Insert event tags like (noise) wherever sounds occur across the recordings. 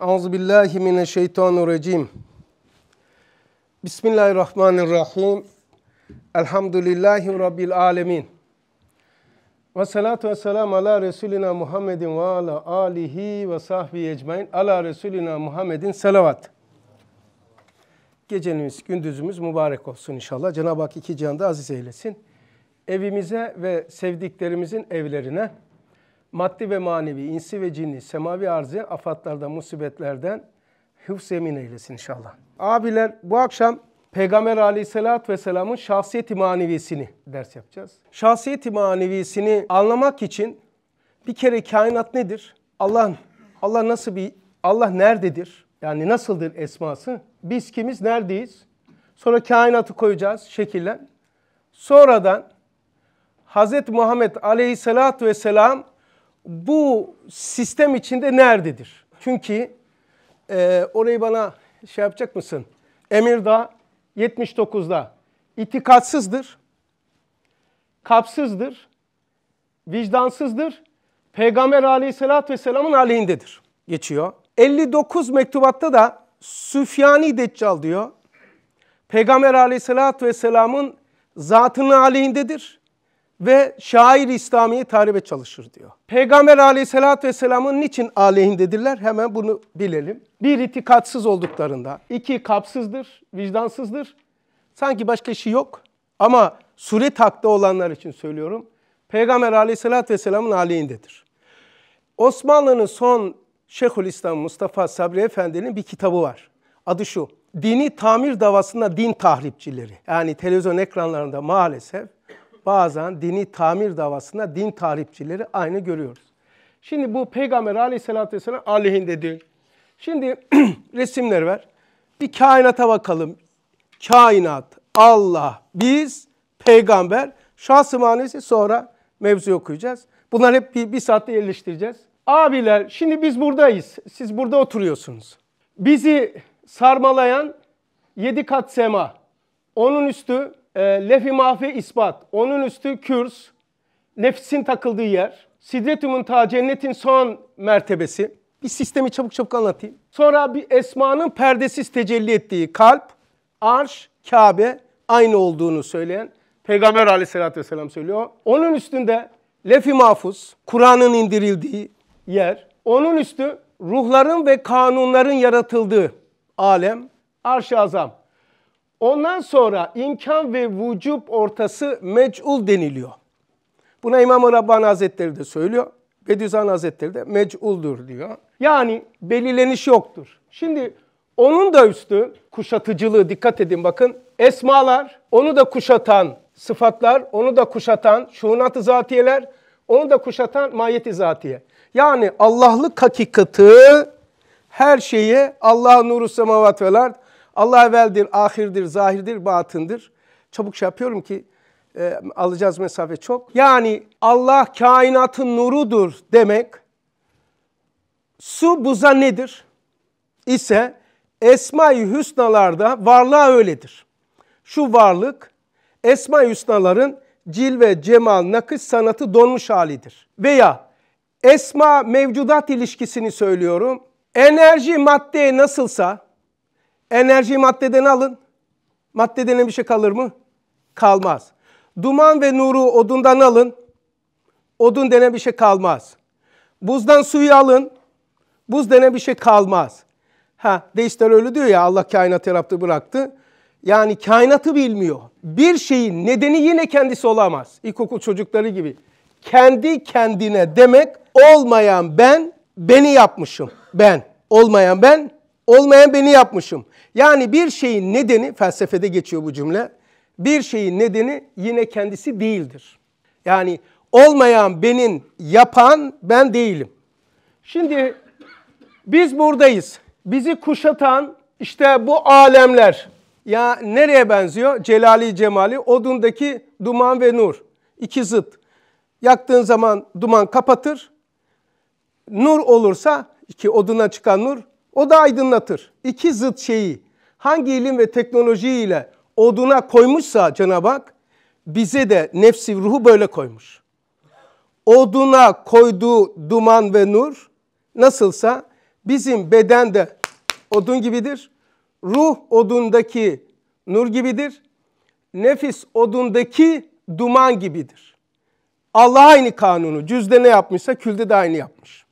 Euzubillahimineşşeytanirracim. Bismillahirrahmanirrahim. Elhamdülillahi Rabbil alemin. Ve salatu ve selam ala Resulina Muhammedin ve ala alihi ve sahbihi ecmain. Ala Resulina Muhammedin salavat. Gecemiz, gündüzümüz mübarek olsun inşallah. Cenab-ı Hak iki cihanda aziz eylesin. Evimize ve sevdiklerimizin evlerine, maddi ve manevi, insi ve cinni, semavi arzı afatlarda, musibetlerden hıfz zemin eylesin inşallah. Abiler bu akşam Peygamber aleyhissalatü vesselamın şahsiyeti manevisini ders yapacağız. Şahsiyeti manevisini anlamak için bir kere kainat nedir? Allah'ın, Allah nasıl bir, Allah nerededir? Yani nasıldır esması? Biz kimiz, neredeyiz? Sonra kainatı koyacağız şekillen. Sonradan Hz. Muhammed aleyhissalatü vesselam bu sistem içinde nerededir? Çünkü e, orayı bana şey yapacak mısın? Emirda 79'da itikatsızdır, kapsızdır, vicdansızdır, Peygamber aleyhissalatü vesselamın aleyhindedir geçiyor. 59 mektubatta da Süfyani Deccal diyor. Peygamber aleyhissalatü vesselamın zatının aleyhindedir ve şair İslami'yi tarife çalışır diyor. Peygamber aleyhissalatü vesselamın niçin aleyhindedirler hemen bunu bilelim. Bir itikatsız olduklarında, iki kapsızdır, vicdansızdır. Sanki başka şey yok ama suret hakta olanlar için söylüyorum. Peygamber aleyhissalatü vesselamın aleyhindedir. Osmanlı'nın son İslam Mustafa Sabri Efendi'nin bir kitabı var. Adı şu, Dini Tamir Davası'nda Din Tahripçileri. Yani televizyon ekranlarında maalesef bazen dini tamir davasında din tahripçileri aynı görüyoruz. Şimdi bu Peygamber aleyhissalatü vesselam aleyhinde değil. Şimdi (clears throat) resimler ver. Bir kainata bakalım. Kainat, Allah, biz, peygamber, şahsı manisi sonra mevzu okuyacağız. Bunlar hep bir, bir saatte yerleştireceğiz. Abiler şimdi biz buradayız. Siz burada oturuyorsunuz. Bizi sarmalayan yedi kat sema. Onun üstü e, lefi mafi ispat. Onun üstü kürs, nefsin takıldığı yer. Sidretümün ta cennetin son mertebesi. Bir sistemi çabuk çabuk anlatayım. Sonra bir esmanın perdesiz tecelli ettiği kalp, arş, Kabe aynı olduğunu söyleyen Peygamber aleyhissalatü vesselam söylüyor. Onun üstünde lefi mahfuz, Kur'an'ın indirildiği yer. Onun üstü ruhların ve kanunların yaratıldığı alem, arş-ı azam. Ondan sonra imkan ve vücub ortası mec'ul deniliyor. Buna İmam-ı Rabbani Hazretleri de söylüyor. Bediüzzaman Hazretleri de mec'uldur diyor. Yani belirleniş yoktur. Şimdi onun da üstü kuşatıcılığı dikkat edin bakın. Esmalar, onu da kuşatan sıfatlar, onu da kuşatan şuunat-ı zatiyeler, onu da kuşatan mahiyet-i zatiye. Yani Allah'lık hakikati her şeyi Allah'ın nuru semavat vel Allah evveldir, ahirdir, zahirdir, batındır. Çabuk şey yapıyorum ki e, alacağız mesafe çok. Yani Allah kainatın nurudur demek. Su buza nedir? İse Esma-i Hüsnalarda varlığa öyledir. Şu varlık Esma-i Hüsnaların ve cemal, nakış sanatı donmuş halidir. Veya esma mevcudat ilişkisini söylüyorum. Enerji maddeye nasılsa Enerjiyi maddeden alın. Maddeden bir şey kalır mı? Kalmaz. Duman ve nuru odundan alın. Odun denen bir şey kalmaz. Buzdan suyu alın. Buz denen bir şey kalmaz. Ha, deistler öyle diyor ya Allah kainatı yarattı bıraktı. Yani kainatı bilmiyor. Bir şeyin nedeni yine kendisi olamaz. İlkokul çocukları gibi. Kendi kendine demek olmayan ben, beni yapmışım. Ben. Olmayan ben, olmayan beni yapmışım. Yani bir şeyin nedeni, felsefede geçiyor bu cümle, bir şeyin nedeni yine kendisi değildir. Yani olmayan benim yapan ben değilim. Şimdi biz buradayız. Bizi kuşatan işte bu alemler. Ya nereye benziyor? Celali Cemali, odundaki duman ve nur. İki zıt. Yaktığın zaman duman kapatır. Nur olursa ki oduna çıkan nur o da aydınlatır. İki zıt şeyi hangi ilim ve teknolojiyle oduna koymuşsa Cenab-ı Hak bize de nefsi ruhu böyle koymuş. Oduna koyduğu duman ve nur nasılsa bizim beden de odun gibidir. Ruh odundaki nur gibidir. Nefis odundaki duman gibidir. Allah aynı kanunu cüzde ne yapmışsa külde de aynı yapmış.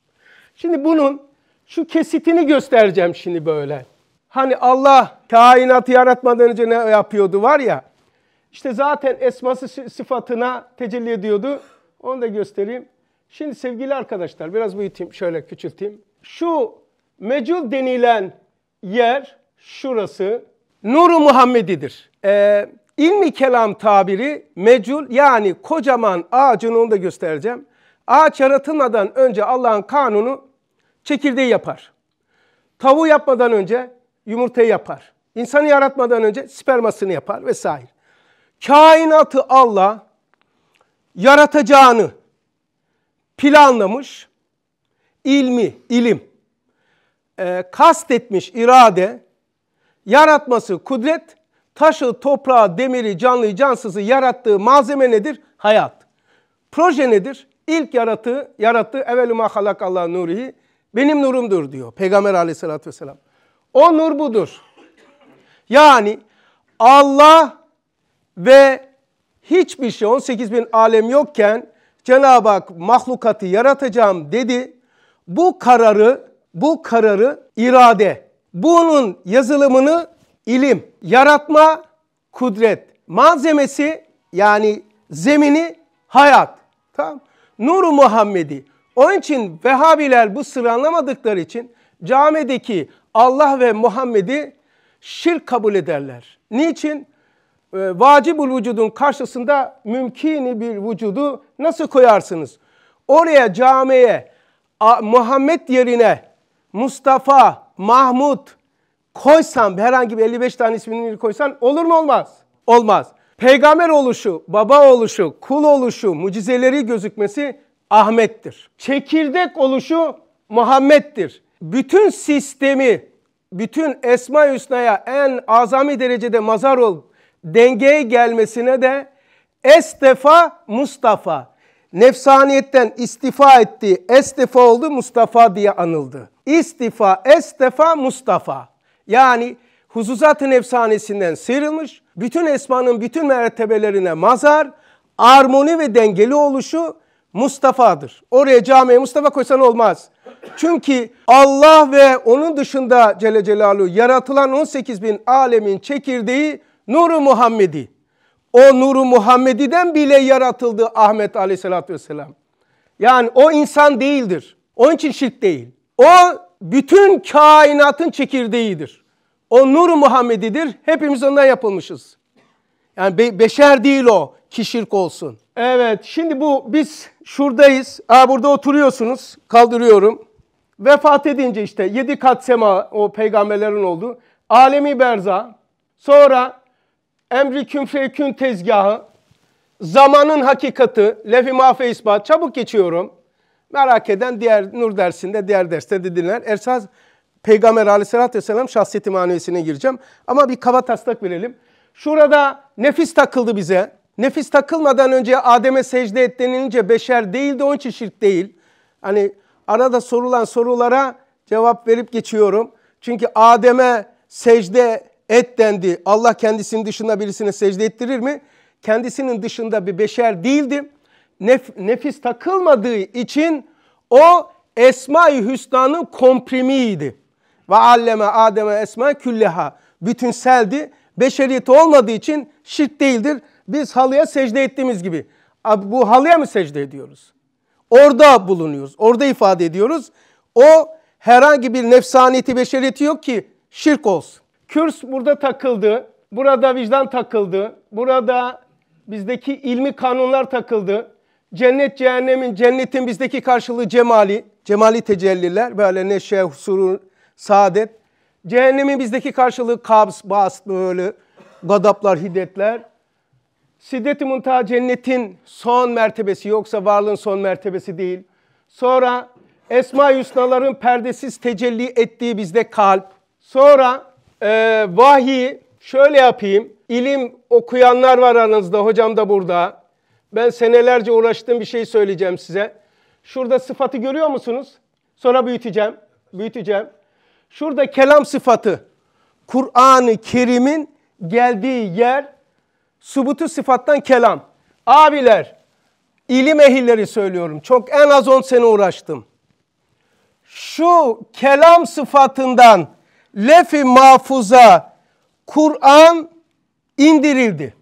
Şimdi bunun şu kesitini göstereceğim şimdi böyle. Hani Allah kainatı yaratmadan önce ne yapıyordu var ya. İşte zaten esması sıfatına tecelli ediyordu. Onu da göstereyim. Şimdi sevgili arkadaşlar biraz büyüteyim şöyle küçülteyim. Şu mecul denilen yer şurası Nuru Muhammedidir. Ee, ilmi kelam tabiri mecul yani kocaman ağacın onu da göstereceğim. Ağaç yaratılmadan önce Allah'ın kanunu çekirdeği yapar. Tavuğu yapmadan önce yumurtayı yapar. İnsanı yaratmadan önce spermasını yapar vesaire. Kainatı Allah yaratacağını planlamış, ilmi, ilim, e, kastetmiş irade, yaratması kudret, taşı, toprağı, demiri, canlıyı, cansızı yarattığı malzeme nedir? Hayat. Proje nedir? İlk yaratığı, yarattığı evvelü ma halakallah nurihi benim nurumdur diyor Peygamber aleyhissalatü vesselam. O nur budur. Yani Allah ve hiçbir şey 18 bin alem yokken Cenab-ı Hak mahlukatı yaratacağım dedi. Bu kararı, bu kararı irade, bunun yazılımını ilim, yaratma, kudret, malzemesi yani zemini hayat. Tamam. Nur Muhammedi onun için Vehhabiler bu sırrı anlamadıkları için camideki Allah ve Muhammed'i şirk kabul ederler. Niçin? E, vacibul vücudun karşısında mümkini bir vücudu nasıl koyarsınız? Oraya camiye A, Muhammed yerine Mustafa, Mahmud koysan herhangi bir 55 tane ismini koysan olur mu olmaz? Olmaz. Peygamber oluşu, baba oluşu, kul oluşu, mucizeleri gözükmesi Ahmet'tir. Çekirdek oluşu Muhammed'dir. Bütün sistemi, bütün Esma Hüsna'ya en azami derecede mazar ol, dengeye gelmesine de Estefa Mustafa. Nefsaniyetten istifa etti, estefa oldu, Mustafa diye anıldı. İstifa, estefa, Mustafa. Yani huzuzat-ı nefsanesinden sıyrılmış, bütün esmanın bütün mertebelerine mazar, armoni ve dengeli oluşu Mustafa'dır. Oraya camiye Mustafa koysan olmaz. Çünkü Allah ve onun dışında Celle Celaluhu yaratılan 18 bin alemin çekirdeği Nuru Muhammedi. O Nuru Muhammedi'den bile yaratıldı Ahmet Aleyhisselatü Vesselam. Yani o insan değildir. Onun için şirk değil. O bütün kainatın çekirdeğidir. O Nuru Muhammedi'dir. Hepimiz ondan yapılmışız. Yani beşer değil o ki şirk olsun. Evet şimdi bu biz şuradayız. Aa, burada oturuyorsunuz. Kaldırıyorum. Vefat edince işte yedi kat sema o peygamberlerin oldu. Alemi berza. Sonra emri kün fekün tezgahı. Zamanın hakikati. Lefi mafe ispat. Çabuk geçiyorum. Merak eden diğer nur dersinde, diğer derste de dinler. Esas Peygamber aleyhissalatü vesselam şahsiyeti manevisine gireceğim. Ama bir kaba taslak verelim. Şurada nefis takıldı bize. Nefis takılmadan önce Adem'e secde et denilince beşer değildi, de onun için şirk değil. Hani arada sorulan sorulara cevap verip geçiyorum. Çünkü Adem'e secde et dendi. Allah kendisinin dışında birisine secde ettirir mi? Kendisinin dışında bir beşer değildi. Nef nefis takılmadığı için o Esma-i Hüsna'nın komprimiydi. Ve alleme Adem'e esma külleha. Bütünseldi. Beşeriyet olmadığı için şirk değildir. Biz halıya secde ettiğimiz gibi. Bu halıya mı secde ediyoruz? Orada bulunuyoruz. Orada ifade ediyoruz. O herhangi bir nefsaniyeti, beşeriyeti yok ki şirk olsun. Kürs burada takıldı. Burada vicdan takıldı. Burada bizdeki ilmi kanunlar takıldı. Cennet cehennemin, cennetin bizdeki karşılığı cemali, cemali tecelliler böyle neşe, husur, saadet. Cehennemin bizdeki karşılığı kabz, bast, böyle gadaplar, hiddetler. Siddet-i Muntaha cennetin son mertebesi yoksa varlığın son mertebesi değil. Sonra Esma-i Hüsnaların perdesiz tecelli ettiği bizde kalp. Sonra e, vahiy şöyle yapayım. İlim okuyanlar var aranızda. Hocam da burada. Ben senelerce uğraştığım bir şey söyleyeceğim size. Şurada sıfatı görüyor musunuz? Sonra büyüteceğim. Büyüteceğim. Şurada kelam sıfatı. Kur'an-ı Kerim'in geldiği yer Subutu sıfattan kelam. Abiler, ilim ehilleri söylüyorum. Çok en az 10 sene uğraştım. Şu kelam sıfatından lefi mahfuza Kur'an indirildi.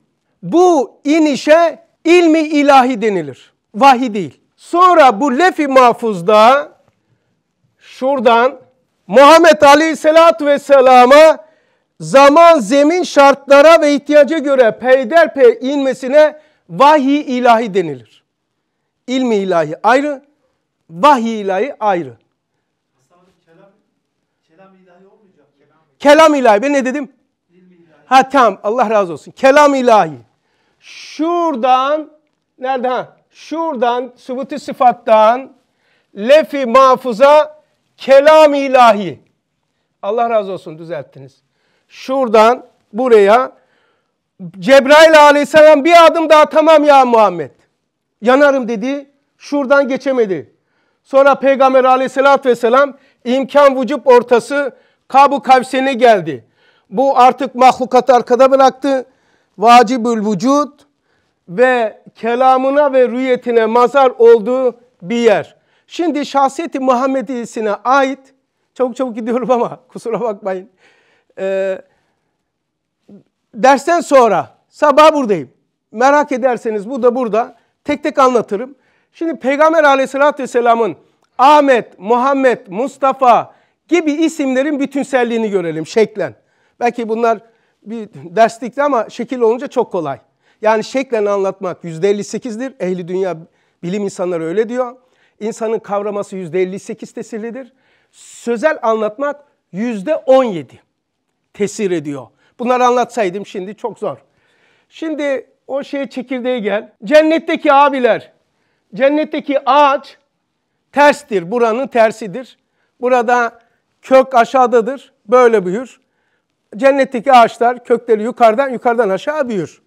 Bu inişe ilmi ilahi denilir. Vahiy değil. Sonra bu lefi mahfuzda şuradan Muhammed Aleyhisselatü Vesselam'a zaman, zemin, şartlara ve ihtiyaca göre peyderpey inmesine vahiy ilahi denilir. İlmi ilahi ayrı, vahiy ilahi ayrı. Kelam, ilahi olmayacak. Kelam ilahi. Ben ne dedim? Ha tamam Allah razı olsun. Kelam ilahi. Şuradan nerede ha? Şuradan sıvıtı sıfattan lefi mahfuza kelam ilahi. Allah razı olsun düzelttiniz şuradan buraya Cebrail aleyhisselam bir adım daha tamam ya Muhammed. Yanarım dedi. Şuradan geçemedi. Sonra Peygamber aleyhissalatü vesselam imkan vücut ortası kabu kavsene geldi. Bu artık mahlukat arkada bıraktı. Vacibül vücut ve kelamına ve rüyetine mazar olduğu bir yer. Şimdi şahsiyeti Muhammediyesine ait, çabuk çabuk gidiyorum ama (laughs) kusura bakmayın. Ee, dersten sonra sabah buradayım. Merak ederseniz bu da burada. Tek tek anlatırım. Şimdi Peygamber aleyhissalatü vesselamın Ahmet, Muhammed, Mustafa gibi isimlerin bütünselliğini görelim şeklen. Belki bunlar bir derslikti ama şekil olunca çok kolay. Yani şeklen anlatmak %58'dir. Ehli dünya bilim insanları öyle diyor. İnsanın kavraması %58 tesirlidir. Sözel anlatmak %17 tesir ediyor. Bunları anlatsaydım şimdi çok zor. Şimdi o şey çekirdeğe gel. Cennetteki abiler, cennetteki ağaç terstir. Buranın tersidir. Burada kök aşağıdadır. Böyle büyür. Cennetteki ağaçlar kökleri yukarıdan yukarıdan aşağı büyür.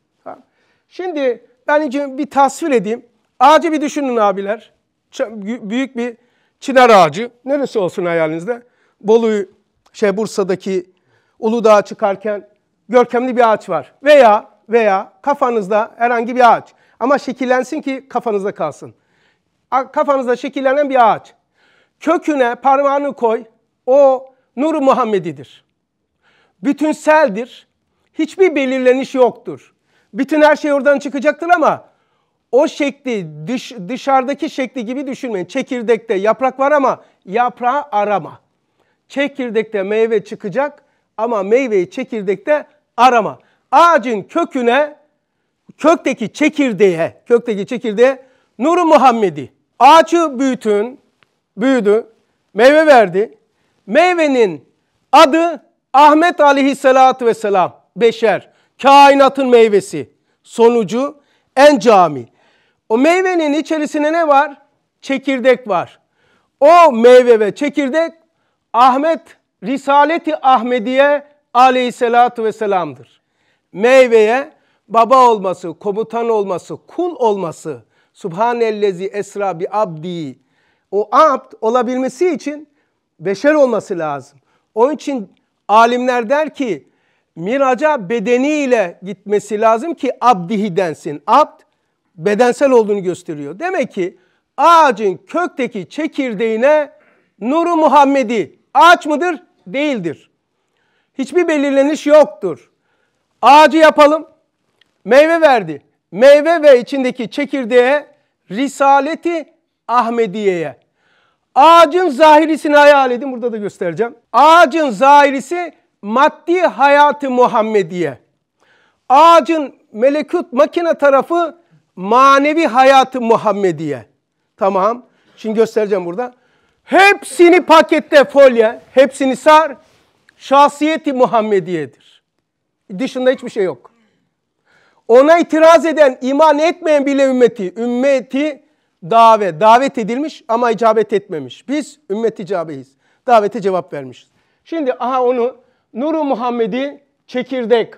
Şimdi ben bir tasvir edeyim. Ağacı bir düşünün abiler. Büyük bir çınar ağacı. Neresi olsun hayalinizde? Bolu, şey Bursa'daki Uludağ'a çıkarken görkemli bir ağaç var. Veya veya kafanızda herhangi bir ağaç. Ama şekillensin ki kafanızda kalsın. Kafanızda şekillenen bir ağaç. Köküne parmağını koy. O Nur-u Muhammedidir. Bütünseldir. Hiçbir belirleniş yoktur. Bütün her şey oradan çıkacaktır ama o şekli dış, dışarıdaki şekli gibi düşünmeyin. Çekirdekte yaprak var ama yaprağı arama. Çekirdekte meyve çıkacak ama meyveyi çekirdekte arama. Ağacın köküne, kökteki çekirdeğe, kökteki çekirdeğe Nuru Muhammedi. Ağacı büyütün, büyüdü, meyve verdi. Meyvenin adı Ahmet aleyhissalatü vesselam, beşer, kainatın meyvesi, sonucu en cami. O meyvenin içerisinde ne var? Çekirdek var. O meyve ve çekirdek Ahmet Risaleti Ahmediye aleyhissalatü vesselam'dır. Meyveye baba olması, komutan olması, kul olması, Subhanellezi esra bi abdi. O abd olabilmesi için beşer olması lazım. Onun için alimler der ki miraca bedeniyle gitmesi lazım ki abdihi densin. Abd bedensel olduğunu gösteriyor. Demek ki ağacın kökteki çekirdeğine nuru Muhammedi ağaç mıdır? değildir. Hiçbir belirleniş yoktur. Ağacı yapalım. Meyve verdi. Meyve ve içindeki çekirdeğe Risaleti Ahmediye'ye. Ağacın zahirisini hayal edin. Burada da göstereceğim. Ağacın zahirisi maddi hayatı Muhammediye. Ağacın melekut makine tarafı manevi hayatı Muhammediye. Tamam. Şimdi göstereceğim burada. Hepsini pakette folye, hepsini sar. Şahsiyeti Muhammediyedir. Dışında hiçbir şey yok. Ona itiraz eden, iman etmeyen bile ümmeti, ümmeti davet, davet edilmiş ama icabet etmemiş. Biz ümmet icabeyiz. Davete cevap vermişiz. Şimdi aha onu Nuru Muhammedi çekirdek.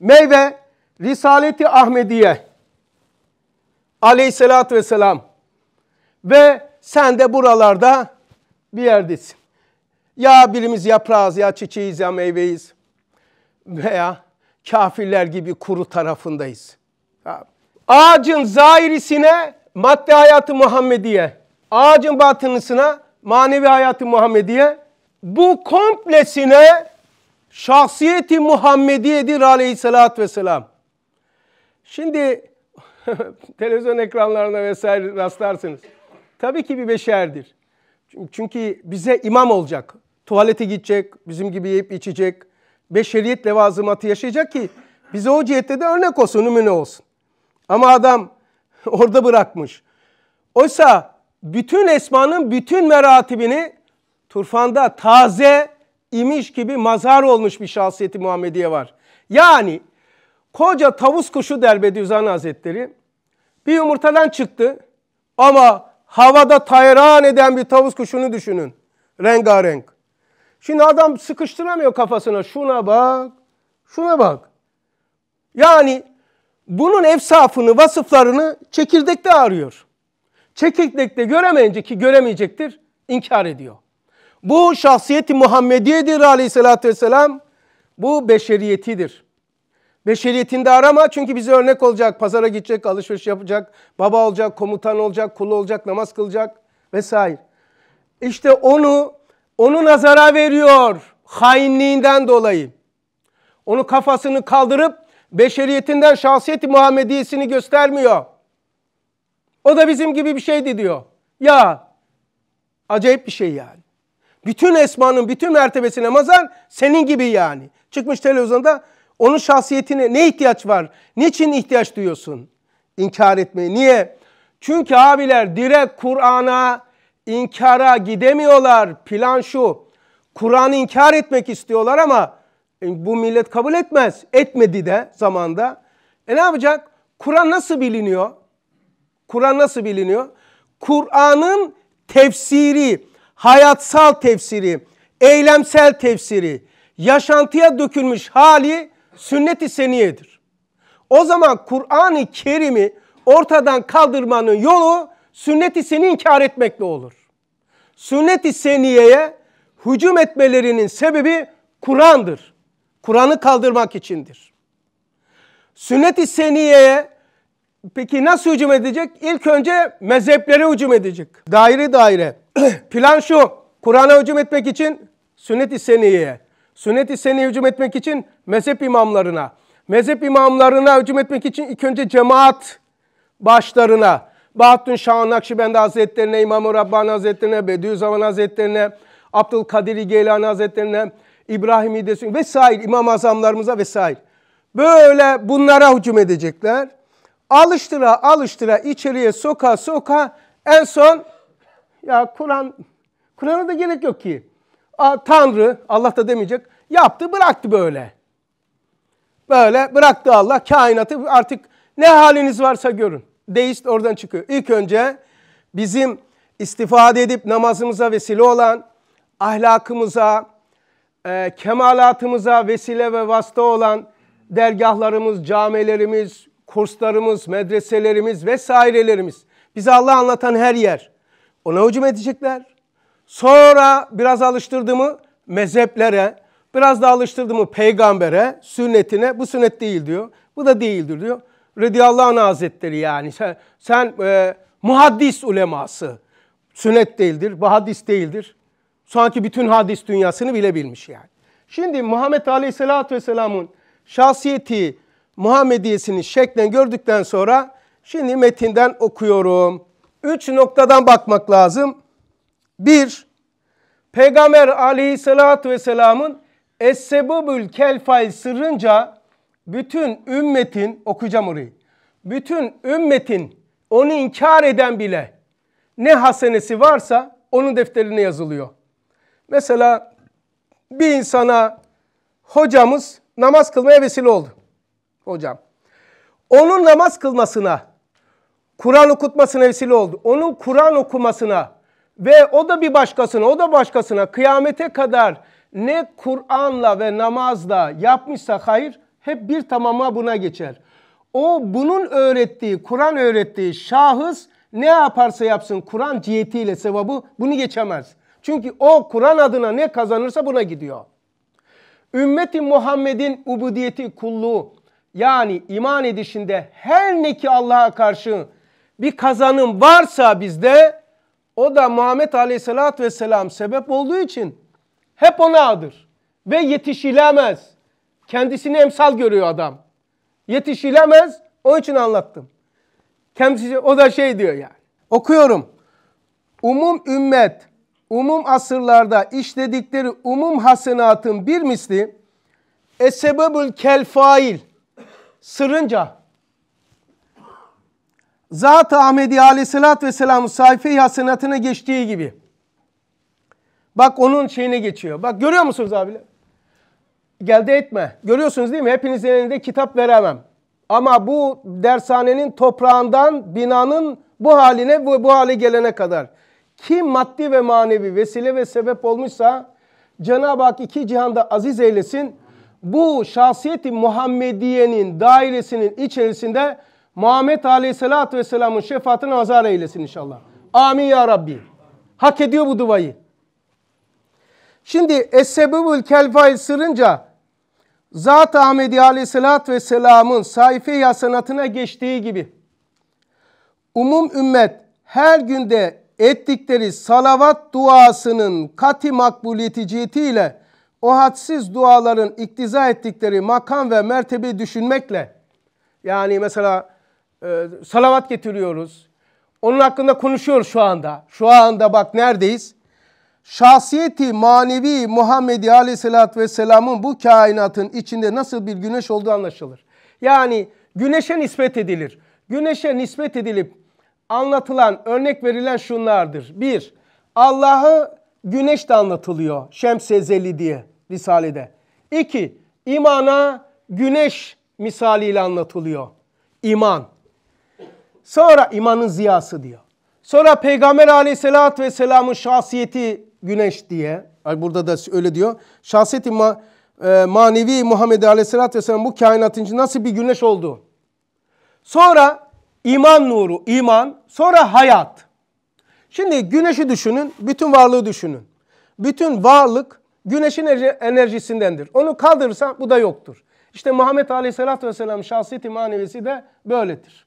Meyve Risaleti Ahmediye aleyhissalatü vesselam ve sen de buralarda bir yerdesin. Ya birimiz yaprağız ya çiçeğiz ya meyveyiz veya kafirler gibi kuru tarafındayız. Ağacın zahirisine madde hayatı Muhammediye, ağacın batınısına manevi hayatı Muhammediye, bu komplesine şahsiyeti Muhammediyedir aleyhissalatü vesselam. Şimdi (laughs) televizyon ekranlarına vesaire rastlarsınız. Tabii ki bir beşerdir. Çünkü bize imam olacak. Tuvalete gidecek, bizim gibi yiyip içecek. Beşeriyet levazımatı yaşayacak ki bize o cihette de örnek olsun, numune olsun. Ama adam (laughs) orada bırakmış. Oysa bütün esmanın bütün meratibini Turfan'da taze imiş gibi mazar olmuş bir şahsiyeti Muhammediye var. Yani koca tavus kuşu der Bediüzzaman Hazretleri bir yumurtadan çıktı ama havada tayran eden bir tavus kuşunu düşünün. Rengarenk. Şimdi adam sıkıştıramıyor kafasına. Şuna bak, şuna bak. Yani bunun efsafını, vasıflarını çekirdekte arıyor. Çekirdekte göremeyince ki göremeyecektir, inkar ediyor. Bu şahsiyeti Muhammediyedir aleyhissalatü vesselam. Bu beşeriyetidir. Beşeriyetinde arama çünkü bize örnek olacak. Pazara gidecek, alışveriş yapacak, baba olacak, komutan olacak, kul olacak, namaz kılacak vesaire. İşte onu, onu nazara veriyor hainliğinden dolayı. Onu kafasını kaldırıp beşeriyetinden şahsiyeti Muhammediyesini göstermiyor. O da bizim gibi bir şeydi diyor. Ya acayip bir şey yani. Bütün esmanın bütün mertebesine mazar senin gibi yani. Çıkmış televizyonda onun şahsiyetine ne ihtiyaç var? Niçin ihtiyaç duyuyorsun? İnkar etmeye. Niye? Çünkü abiler direkt Kur'an'a inkara gidemiyorlar. Plan şu. Kur'an'ı inkar etmek istiyorlar ama e, bu millet kabul etmez. Etmedi de zamanda. E ne yapacak? Kur'an nasıl biliniyor? Kur'an nasıl biliniyor? Kur'an'ın tefsiri, hayatsal tefsiri, eylemsel tefsiri, yaşantıya dökülmüş hali sünnet-i seniyedir. O zaman Kur'an-ı Kerim'i ortadan kaldırmanın yolu sünnet-i seni inkar etmekle olur. Sünnet-i seniyeye hücum etmelerinin sebebi Kur'an'dır. Kur'an'ı kaldırmak içindir. Sünnet-i seniyeye peki nasıl hücum edecek? İlk önce mezheplere hücum edecek. Daire daire. (clears throat) Plan şu. Kur'an'a hücum etmek için sünnet-i seniyeye. Sünnet-i seneye hücum etmek için mezhep imamlarına, mezhep imamlarına hücum etmek için ilk önce cemaat başlarına, Bahattin Şah Nakşibendi Hazretlerine, İmam-ı Rabbani Hazretlerine, Bediüzzaman Hazretlerine, Abdülkadir Geylani Hazretlerine, İbrahim İdesi vesaire İmam Azamlarımıza vesaire. Böyle bunlara hücum edecekler. Alıştıra alıştıra içeriye soka soka en son ya Kur'an Kur'an'a da gerek yok ki. Tanrı, Allah da demeyecek, yaptı bıraktı böyle. Böyle bıraktı Allah kainatı artık ne haliniz varsa görün. Deist oradan çıkıyor. İlk önce bizim istifade edip namazımıza vesile olan, ahlakımıza, e, kemalatımıza vesile ve vasıta olan dergahlarımız, camilerimiz, kurslarımız, medreselerimiz vesairelerimiz. Bizi Allah anlatan her yer. Ona hücum edecekler. Sonra biraz alıştırdı mı mezheplere, biraz da alıştırdı mı peygambere, sünnetine. Bu sünnet değil diyor. Bu da değildir diyor. Radiyallahu anh hazretleri yani sen, sen e, muhaddis uleması. Sünnet değildir, bu hadis değildir. Sanki bütün hadis dünyasını bile bilmiş yani. Şimdi Muhammed Aleyhisselatü Vesselam'ın şahsiyeti, Muhammediyesini şeklen gördükten sonra şimdi metinden okuyorum. Üç noktadan bakmak lazım. Bir, Peygamber aleyhissalatü vesselamın Essebubül Kelfail sırrınca bütün ümmetin, okuyacağım orayı, bütün ümmetin onu inkar eden bile ne hasenesi varsa onun defterine yazılıyor. Mesela bir insana hocamız namaz kılmaya vesile oldu. Hocam. Onun namaz kılmasına, Kur'an okutmasına vesile oldu. Onun Kur'an okumasına, ve o da bir başkasına, o da başkasına kıyamete kadar ne Kur'an'la ve namazla yapmışsa hayır hep bir tamama buna geçer. O bunun öğrettiği, Kur'an öğrettiği şahıs ne yaparsa yapsın Kur'an cihetiyle sevabı bunu geçemez. Çünkü o Kur'an adına ne kazanırsa buna gidiyor. Ümmeti Muhammed'in ubudiyeti kulluğu yani iman edişinde her ne ki Allah'a karşı bir kazanım varsa bizde o da Muhammed Aleyhisselatü Vesselam sebep olduğu için hep ona adır. Ve yetişilemez. Kendisini emsal görüyor adam. Yetişilemez. Onun için anlattım. Kendisi, o da şey diyor yani. Okuyorum. Umum ümmet, umum asırlarda işledikleri umum hasenatın bir misli esebebül kelfa'il. Sırınca Zat-ı Ahmedi aleyhissalatü vesselamın sayfe hasenatına geçtiği gibi. Bak onun şeyine geçiyor. Bak görüyor musunuz abiler? Gelde etme. Görüyorsunuz değil mi? Hepinizin elinde kitap veremem. Ama bu dershanenin toprağından binanın bu haline bu, bu hale gelene kadar kim maddi ve manevi vesile ve sebep olmuşsa Cenab-ı Hak iki cihanda aziz eylesin. Bu şahsiyeti Muhammediye'nin dairesinin içerisinde Muhammed Aleyhisselatü Vesselam'ın şefaatine azar eylesin inşallah. Amin ya Rabbi. Hak ediyor bu duayı. Şimdi Es-Sebebül Kelfa'yı sırınca Zat-ı Ahmedi Aleyhisselatü Vesselam'ın sayfi yasanatına geçtiği gibi umum ümmet her günde ettikleri salavat duasının kati makbuliyeti cihetiyle o hadsiz duaların iktiza ettikleri makam ve mertebeyi düşünmekle yani mesela e, salavat getiriyoruz. Onun hakkında konuşuyoruz şu anda. Şu anda bak neredeyiz? Şahsiyeti manevi Muhammed Aleyhisselatü Vesselam'ın bu kainatın içinde nasıl bir güneş olduğu anlaşılır. Yani güneşe nispet edilir. Güneşe nispet edilip anlatılan, örnek verilen şunlardır. Bir, Allah'ı güneş de anlatılıyor. Şems Ezeli diye Risale'de. İki, imana güneş misaliyle anlatılıyor. İman. Sonra imanın ziyası diyor. Sonra Peygamber aleyhissalatü vesselamın şahsiyeti güneş diye. Burada da öyle diyor. Şahsiyeti ma, e, manevi Muhammed aleyhissalatü vesselam bu kainatın nasıl bir güneş oldu. Sonra iman nuru, iman. Sonra hayat. Şimdi güneşi düşünün, bütün varlığı düşünün. Bütün varlık güneşin enerjisindendir. Onu kaldırırsan bu da yoktur. İşte Muhammed Aleyhisselatü Vesselam şahsiyeti manevisi de böyledir.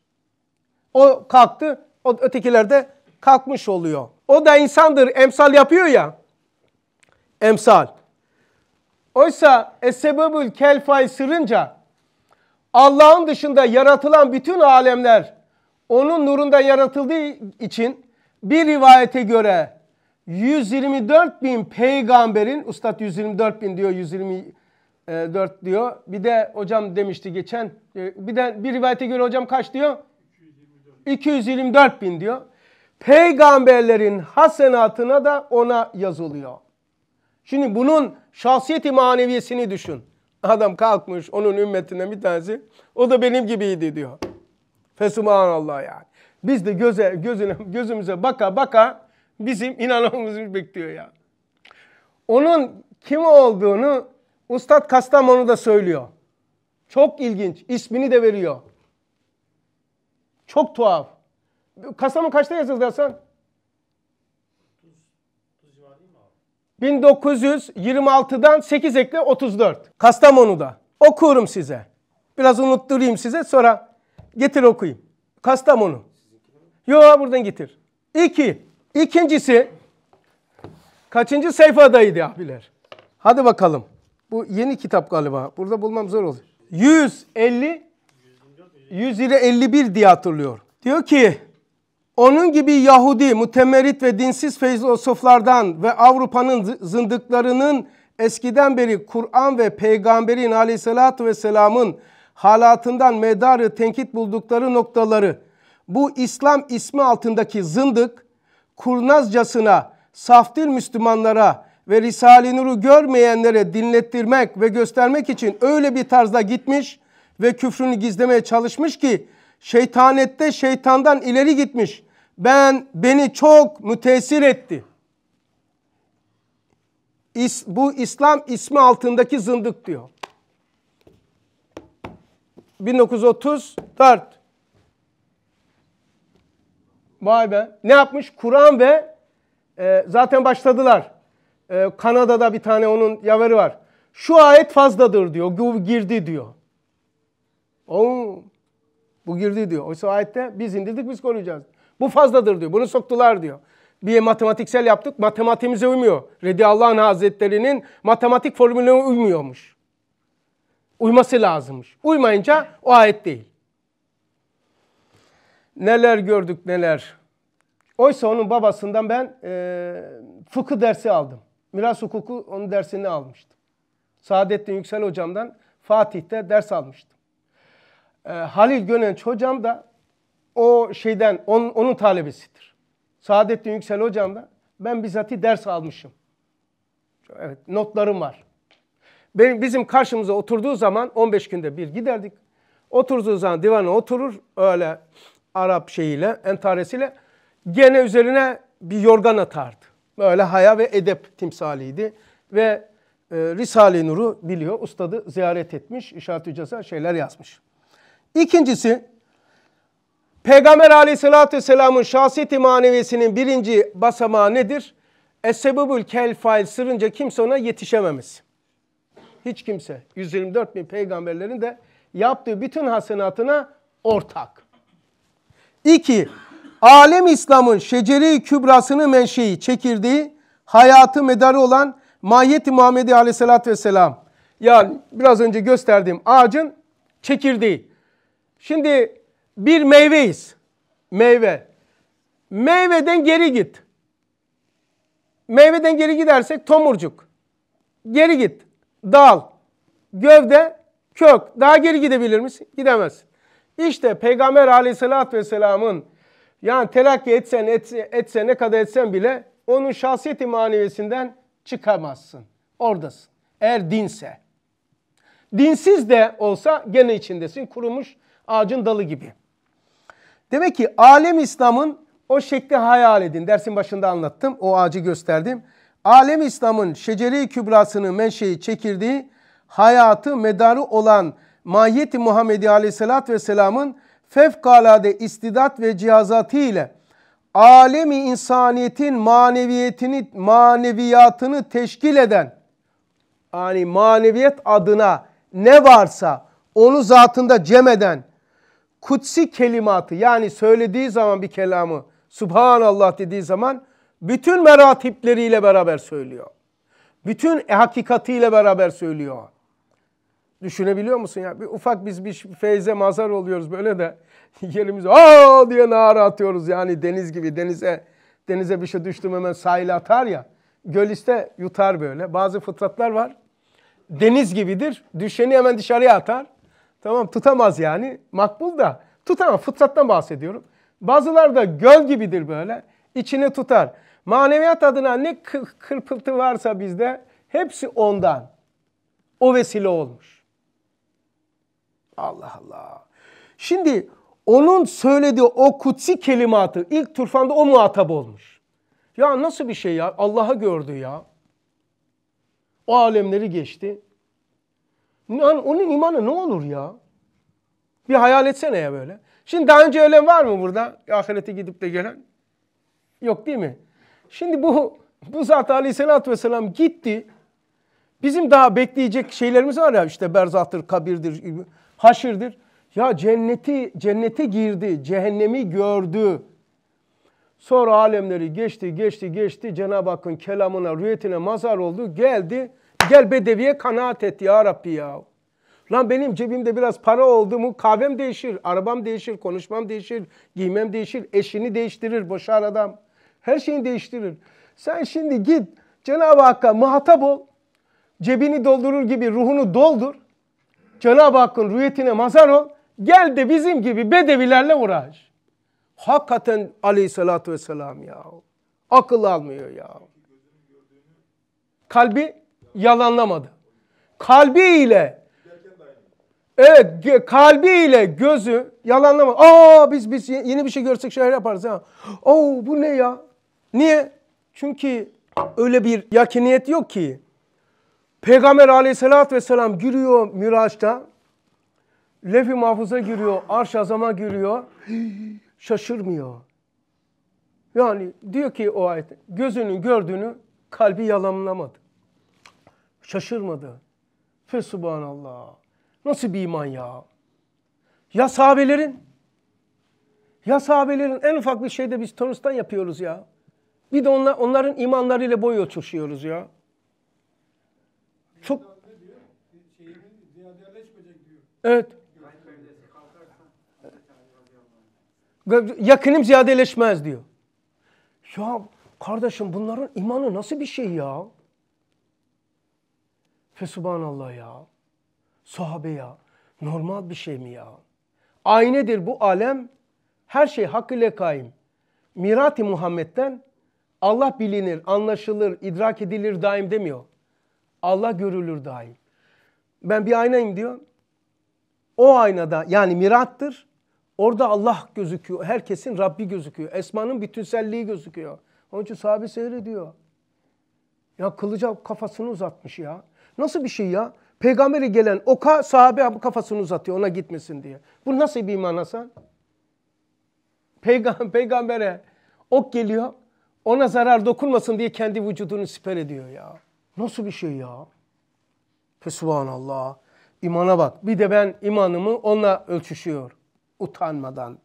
O kalktı, o, ötekiler de kalkmış oluyor. O da insandır, emsal yapıyor ya. Emsal. Oysa esebebül kelfay sırınca Allah'ın dışında yaratılan bütün alemler onun nurunda yaratıldığı için bir rivayete göre 124 bin peygamberin, Ustad 124 bin diyor, 124 diyor. Bir de hocam demişti geçen, e, bir de bir rivayete göre hocam kaç diyor? 224 bin diyor. Peygamberlerin hasenatına da ona yazılıyor. Şimdi bunun şahsiyeti maneviyesini düşün. Adam kalkmış onun ümmetinden bir tanesi. O da benim gibiydi diyor. Fesubhanallah yani. Biz de göze, gözüne, gözümüze baka baka bizim inanmamızı bekliyor ya. Onun kim olduğunu Ustad Kastamonu da söylüyor. Çok ilginç. İsmini de veriyor. Çok tuhaf. Kastamonu kaçta yazıldı Hasan? 1926'dan 8 ekle 34. Kastamonu'da. Okurum size. Biraz unutturayım size sonra getir okuyayım. Kastamonu. Yo buradan getir. İki. İkincisi kaçıncı sayfadaydı abiler? Hadi bakalım. Bu yeni kitap galiba. Burada bulmam zor olur. 150 100 diye hatırlıyor. Diyor ki onun gibi Yahudi, mütemerit ve dinsiz filozoflardan ve Avrupa'nın zındıklarının eskiden beri Kur'an ve Peygamberin aleyhissalatü vesselamın halatından medarı tenkit buldukları noktaları bu İslam ismi altındaki zındık kurnazcasına, saftir Müslümanlara ve Risale-i Nur'u görmeyenlere dinlettirmek ve göstermek için öyle bir tarzda gitmiş ve küfrünü gizlemeye çalışmış ki şeytanette şeytandan ileri gitmiş. Ben beni çok müteessir etti. İs, bu İslam ismi altındaki zındık diyor. 1934 Vay be. Ne yapmış? Kur'an ve e, zaten başladılar. E, Kanada'da bir tane onun yaveri var. Şu ayet fazladır diyor. Girdi diyor. O, bu girdi diyor. Oysa ayette biz indirdik biz koruyacağız. Bu fazladır diyor. Bunu soktular diyor. Bir matematiksel yaptık. Matematiğimize uymuyor. Radiyallahu anh hazretlerinin matematik formülüne uymuyormuş. Uyması lazımmış. Uymayınca o ayet değil. Neler gördük neler. Oysa onun babasından ben e, fıkıh dersi aldım. Miras hukuku onun dersini almıştım. Saadettin Yüksel hocamdan Fatih'te ders almıştım. Ee, Halil Gönenç hocam da o şeyden on, onun talebesidir. Saadettin Yüksel hocam da ben bizatihi ders almışım. Evet notlarım var. Benim, bizim karşımıza oturduğu zaman 15 günde bir giderdik. Oturduğu zaman divana oturur öyle Arap şeyiyle entaresiyle gene üzerine bir yorgan atardı. Böyle haya ve edep timsaliydi ve e, Risale-i Nur'u biliyor. Ustadı ziyaret etmiş, işaret-i şeyler yazmış. İkincisi Peygamber aleyhissalatü vesselamın şahsiyeti manevisinin birinci basamağı nedir? Esebubül kel fail sırınca kimse ona yetişememesi. Hiç kimse. 124 bin peygamberlerin de yaptığı bütün hasenatına ortak. İki, alem İslam'ın şeceri kübrasını menşeyi çekirdeği, hayatı medarı olan mahiyeti Muhammedi aleyhissalatü vesselam. Yani biraz önce gösterdiğim ağacın çekirdeği. Şimdi bir meyveyiz. Meyve. Meyveden geri git. Meyveden geri gidersek tomurcuk. Geri git. Dal. Gövde. Kök. Daha geri gidebilir misin? Gidemez. İşte Peygamber aleyhissalatü vesselamın yani telakki etsen etse, etse ne kadar etsen bile onun şahsiyeti manevisinden çıkamazsın. Oradasın. Eğer dinse. Dinsiz de olsa gene içindesin. Kurumuş ağacın dalı gibi. Demek ki alem İslam'ın o şekli hayal edin. Dersin başında anlattım. O ağacı gösterdim. Alem İslam'ın şeceri kübrasını menşeyi çekirdiği hayatı medarı olan mahiyeti Muhammedi Aleyhisselatü Vesselam'ın fevkalade istidat ve cihazatı ile alemi insaniyetin maneviyetini maneviyatını teşkil eden yani maneviyet adına ne varsa onu zatında cem eden kutsi kelimatı yani söylediği zaman bir kelamı Subhanallah dediği zaman bütün meratipleriyle beraber söylüyor. Bütün e, hakikatiyle beraber söylüyor. Düşünebiliyor musun ya? Bir ufak biz bir feyze mazar oluyoruz böyle de (laughs) yerimize aa diye nara atıyoruz yani deniz gibi denize denize bir şey düştüm hemen sahile atar ya. göl işte yutar böyle. Bazı fıtratlar var. Deniz gibidir. Düşeni hemen dışarıya atar. Tamam tutamaz yani. Makbul da tutamaz. Fıtrattan bahsediyorum. Bazılar da göl gibidir böyle. İçine tutar. Maneviyat adına ne kırpıltı varsa bizde hepsi ondan. O vesile olmuş. Allah Allah. Şimdi onun söylediği o kutsi kelimatı ilk turfanda o muhatap olmuş. Ya nasıl bir şey ya? Allah'a gördü ya. O alemleri geçti. Yani onun imanı ne olur ya? Bir hayal etsene ya böyle. Şimdi daha önce ölen var mı burada? Ahirete gidip de gelen? Yok değil mi? Şimdi bu bu zat aleyhissalatü vesselam gitti. Bizim daha bekleyecek şeylerimiz var ya işte berzahtır, kabirdir, haşirdir. Ya cenneti cennete girdi, cehennemi gördü. Sonra alemleri geçti, geçti, geçti. Cenab-ı Hakk'ın kelamına, rüyetine mazar oldu. Geldi Gel bedeviye kanaat et ya Rabbi ya. Lan benim cebimde biraz para oldu mu kahvem değişir, arabam değişir, konuşmam değişir, giymem değişir, eşini değiştirir boşar adam. Her şeyini değiştirir. Sen şimdi git Cenab-ı Hakk'a muhatap ol. Cebini doldurur gibi ruhunu doldur. Cenab-ı Hakk'ın rüyetine mazar ol. Gel de bizim gibi bedevilerle uğraş. Hakikaten aleyhissalatü vesselam ya. Akıl almıyor ya. Kalbi yalanlamadı. Kalbiyle Evet kalbiyle gözü yalanlamadı. Aa biz biz yeni bir şey görsek şöyle yaparız ya. Oo bu ne ya? Niye? Çünkü öyle bir yakiniyet yok ki. Peygamber aleyhissalatü vesselam giriyor Miraç'ta. Lefi mahfuza giriyor, arş azama giriyor. Şaşırmıyor. Yani diyor ki o ayet, gözünün gördüğünü kalbi yalanlamadı şaşırmadı. Fe subhanallah. Nasıl bir iman ya? Ya sahabelerin? Ya sahabelerin en ufak bir şeyde biz Tunus'tan yapıyoruz ya. Bir de onlar, onların imanlarıyla boy ölçüşüyoruz ya. Çok... Evet. Yakınım ziyadeleşmez diyor. Ya kardeşim bunların imanı nasıl bir şey ya? Fesubhanallah ya. Sahabe ya. Normal bir şey mi ya? Aynedir bu alem. Her şey hakkıyla kaim. Mirati Muhammed'den Allah bilinir, anlaşılır, idrak edilir daim demiyor. Allah görülür daim. Ben bir aynayım diyor. O aynada yani mirattır. Orada Allah gözüküyor. Herkesin Rabbi gözüküyor. Esmanın bütünselliği gözüküyor. Onun için sahabe seyrediyor. Ya kılıca kafasını uzatmış ya. Nasıl bir şey ya? Peygamber'e gelen oka sahabe kafasını uzatıyor ona gitmesin diye. Bu nasıl bir iman Hasan? Peygam (laughs) Peygamber'e ok geliyor ona zarar dokunmasın diye kendi vücudunu siper ediyor ya. Nasıl bir şey ya? Fesubhanallah. İmana bak. Bir de ben imanımı onunla ölçüşüyor. Utanmadan,